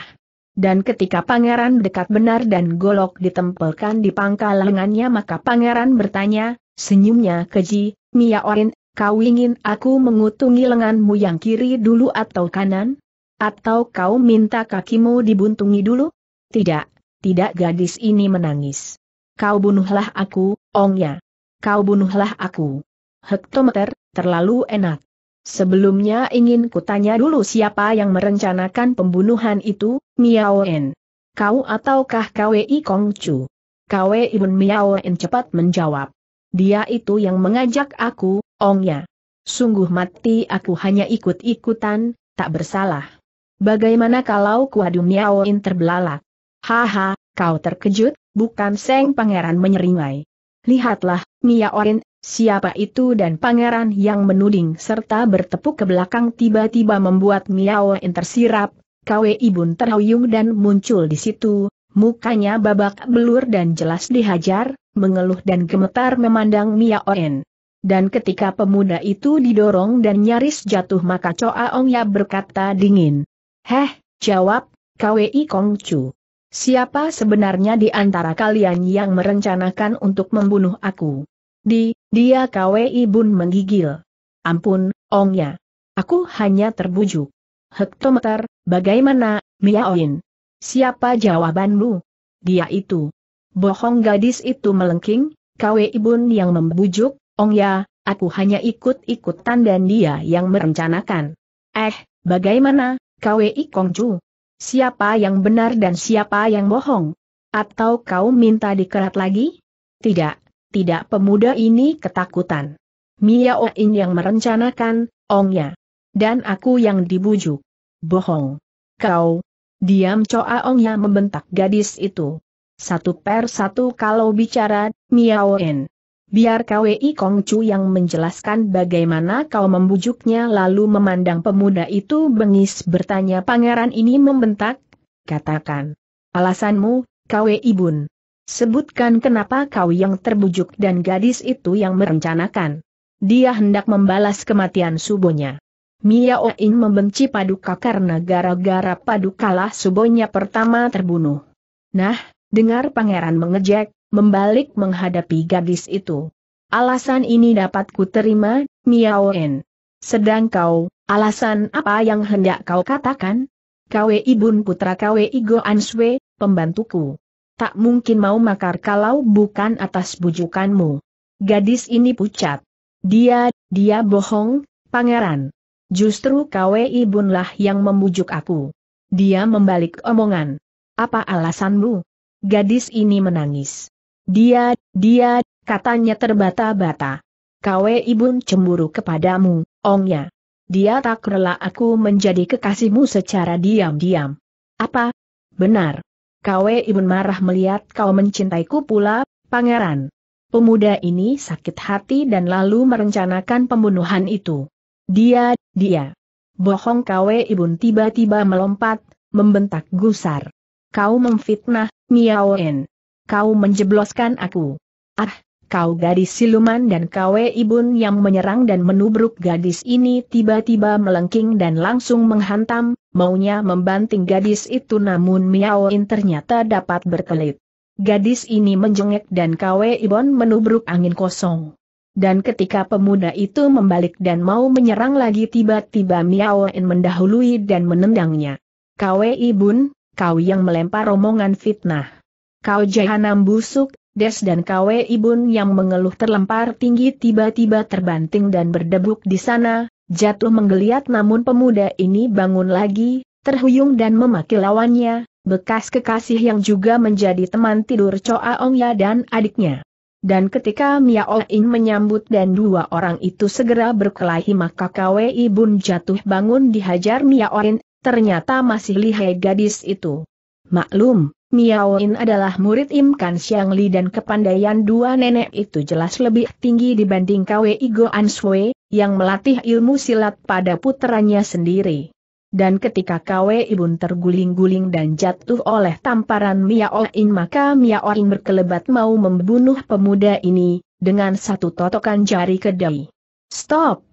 Dan ketika pangeran dekat benar dan golok ditempelkan di pangkal lengannya maka pangeran bertanya, senyumnya keji, Miao In, kau ingin aku mengutungi lenganmu yang kiri dulu atau kanan? Atau kau minta kakimu dibuntungi dulu? Tidak, tidak gadis ini menangis. Kau bunuhlah aku, Ongnya. Kau bunuhlah aku. Hektometer, terlalu enak. Sebelumnya ingin kutanya dulu siapa yang merencanakan pembunuhan itu, En. Kau ataukah KWI Kongcu? KWI Bun En cepat menjawab. Dia itu yang mengajak aku, Ongnya. Sungguh mati aku hanya ikut-ikutan, tak bersalah. Bagaimana kalau kuadu Miaoin terbelalak? Haha, kau terkejut, bukan Seng Pangeran menyeringai. Lihatlah, Mia Oren, siapa itu dan pangeran yang menuding serta bertepuk ke belakang tiba-tiba membuat Mia Oren tersirap, Kwe Ibun terhuyung dan muncul di situ, mukanya babak belur dan jelas dihajar, mengeluh dan gemetar memandang Mia Oren. Dan ketika pemuda itu didorong dan nyaris jatuh maka Choa Ong Ya berkata dingin. Heh, jawab, Kwe Kongcu. Siapa sebenarnya di antara kalian yang merencanakan untuk membunuh aku? Di, dia Kwi Bun menggigil. Ampun, ongnya. Aku hanya terbujuk. Hektometer, bagaimana, Miaoin? Siapa jawabanmu? Dia itu. Bohong gadis itu melengking, Kwi Bun yang membujuk, Ong Ya, aku hanya ikut-ikutan dan dia yang merencanakan. Eh, bagaimana, Kwi Kongju? siapa yang benar dan siapa yang bohong? Atau kau minta dikerat lagi? Tidak, tidak pemuda ini ketakutan. Mia Oin yang merencanakan, ongnya. Dan aku yang dibujuk. Bohong. Kau. Diam coa Ongnya membentak gadis itu. Satu per satu kalau bicara, Mia Oin biar KWI kongcu yang menjelaskan bagaimana kau membujuknya lalu memandang pemuda itu bengis bertanya pangeran ini membentak, katakan. Alasanmu, KWI Bun. Sebutkan kenapa kau yang terbujuk dan gadis itu yang merencanakan. Dia hendak membalas kematian subonya. Miao In membenci Paduka karena gara-gara Padukalah subonya pertama terbunuh. Nah, dengar pangeran mengejek, membalik menghadapi gadis itu. Alasan ini dapat ku terima, En. Sedang kau, alasan apa yang hendak kau katakan? Kwe Ibun Putra Kwe Igo Answe, pembantuku. Tak mungkin mau makar kalau bukan atas bujukanmu. Gadis ini pucat. Dia, dia bohong, pangeran. Justru Kwe Ibunlah yang membujuk aku. Dia membalik omongan. Apa alasanmu? Gadis ini menangis. Dia, dia, katanya terbata-bata. Kwe Ibun cemburu kepadamu, ongnya. Dia tak rela aku menjadi kekasihmu secara diam-diam. Apa? Benar. Kwe Ibun marah melihat kau mencintaiku pula, pangeran. Pemuda ini sakit hati dan lalu merencanakan pembunuhan itu. Dia, dia. Bohong Kwe Ibun tiba-tiba melompat, membentak gusar. Kau memfitnah, Miaoen kau menjebloskan aku. Ah, kau gadis siluman dan kawe ibun yang menyerang dan menubruk gadis ini tiba-tiba melengking dan langsung menghantam, maunya membanting gadis itu namun Miaoin ternyata dapat berkelit. Gadis ini menjengek dan kawe ibun menubruk angin kosong. Dan ketika pemuda itu membalik dan mau menyerang lagi tiba-tiba Miao mendahului dan menendangnya. Kawe Ibun, kau yang melempar omongan fitnah. Kau jahanam busuk, Des dan Kwe Ibun yang mengeluh terlempar tinggi tiba-tiba terbanting dan berdebuk di sana, jatuh menggeliat namun pemuda ini bangun lagi, terhuyung dan memaki lawannya, bekas kekasih yang juga menjadi teman tidur Choa Ongya dan adiknya. Dan ketika Mia In menyambut dan dua orang itu segera berkelahi maka Kwe Ibun jatuh bangun dihajar Mia In, ternyata masih lihai gadis itu. Maklum, In adalah murid Im Kan Xiang Li dan kepandaian dua nenek itu jelas lebih tinggi dibanding Kwei Go An Sui, yang melatih ilmu silat pada puteranya sendiri. Dan ketika Kwei Bun terguling-guling dan jatuh oleh tamparan In maka In berkelebat mau membunuh pemuda ini, dengan satu totokan jari kedai. Stop!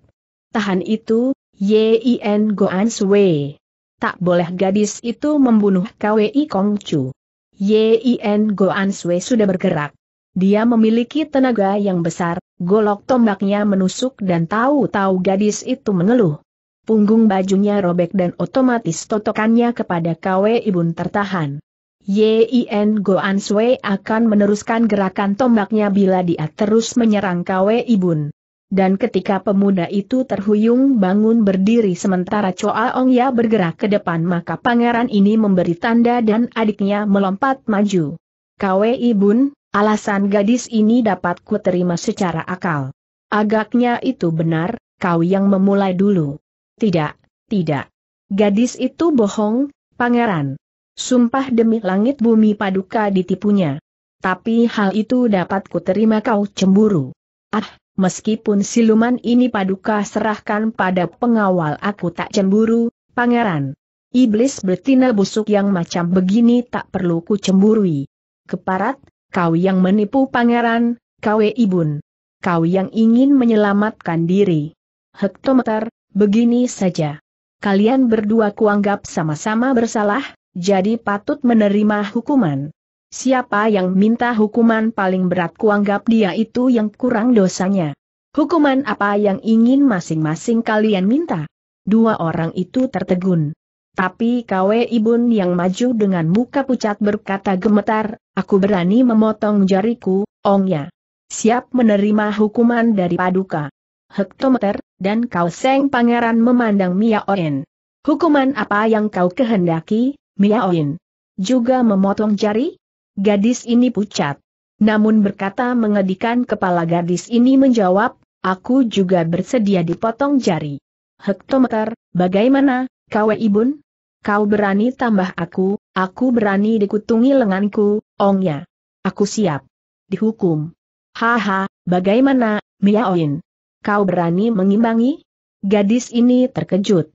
Tahan itu, Yin Goan Sui. Tak boleh gadis itu membunuh Kwei Chu. Yin Goan Sui sudah bergerak. Dia memiliki tenaga yang besar, golok tombaknya menusuk dan tahu-tahu gadis itu mengeluh. Punggung bajunya robek dan otomatis totokannya kepada KW Ibun tertahan. Yin Goan Sui akan meneruskan gerakan tombaknya bila dia terus menyerang KW Ibun dan ketika pemuda itu terhuyung bangun berdiri sementara Choa Ong Ya bergerak ke depan maka pangeran ini memberi tanda dan adiknya melompat maju. Kwei Bun, alasan gadis ini dapat ku terima secara akal. Agaknya itu benar, kau yang memulai dulu. Tidak, tidak. Gadis itu bohong, pangeran. Sumpah demi langit bumi paduka ditipunya. Tapi hal itu dapat ku terima kau cemburu. Ah, Meskipun siluman ini paduka serahkan pada pengawal aku tak cemburu, pangeran. Iblis betina busuk yang macam begini tak perlu ku cemburui. Keparat, kau yang menipu pangeran, kau ibun. Kau yang ingin menyelamatkan diri. Hektometer, begini saja. Kalian berdua kuanggap sama-sama bersalah, jadi patut menerima hukuman. Siapa yang minta hukuman paling berat kuanggap dia itu yang kurang dosanya. Hukuman apa yang ingin masing-masing kalian minta? Dua orang itu tertegun. Tapi Kwe Ibun yang maju dengan muka pucat berkata gemetar, aku berani memotong jariku, ongnya. Siap menerima hukuman dari paduka. Hektometer, dan kau seng pangeran memandang Mia Oen. Hukuman apa yang kau kehendaki, Mia Oen? Juga memotong jari? Gadis ini pucat. Namun berkata mengedikan kepala gadis ini menjawab, aku juga bersedia dipotong jari. Hektometer, bagaimana, kau ibun? Kau berani tambah aku, aku berani dikutungi lenganku, ongnya. Aku siap. Dihukum. Haha, bagaimana, Miaoin? Kau berani mengimbangi? Gadis ini terkejut.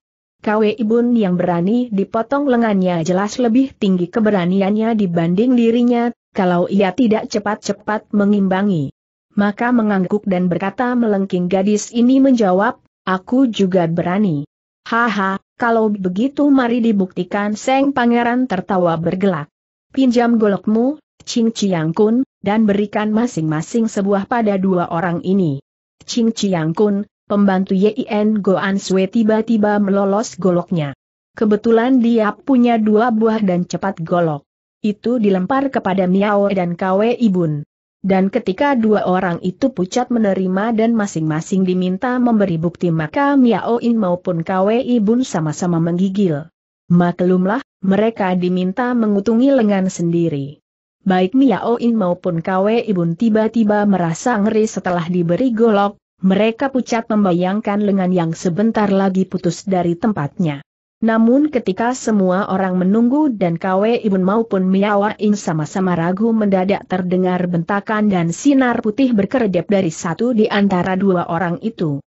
KW Ibun yang berani dipotong lengannya jelas lebih tinggi keberaniannya dibanding dirinya, kalau ia tidak cepat-cepat mengimbangi. Maka mengangguk dan berkata melengking gadis ini menjawab, aku juga berani. Haha, kalau begitu mari dibuktikan Seng Pangeran tertawa bergelak. Pinjam golokmu, Ching Chiang Kun, dan berikan masing-masing sebuah pada dua orang ini. Ching Chiang Kun, pembantu Yin Goan Sui tiba-tiba melolos goloknya. Kebetulan dia punya dua buah dan cepat golok. Itu dilempar kepada Miao dan Kwe Ibun. Dan ketika dua orang itu pucat menerima dan masing-masing diminta memberi bukti maka Miao In maupun Kwe Ibun sama-sama menggigil. Maklumlah, mereka diminta mengutungi lengan sendiri. Baik Miao In maupun Kwe Ibun tiba-tiba merasa ngeri setelah diberi golok, mereka pucat membayangkan lengan yang sebentar lagi putus dari tempatnya. Namun ketika semua orang menunggu dan Kwe Ibun maupun Miawa sama-sama ragu mendadak terdengar bentakan dan sinar putih berkedip dari satu di antara dua orang itu.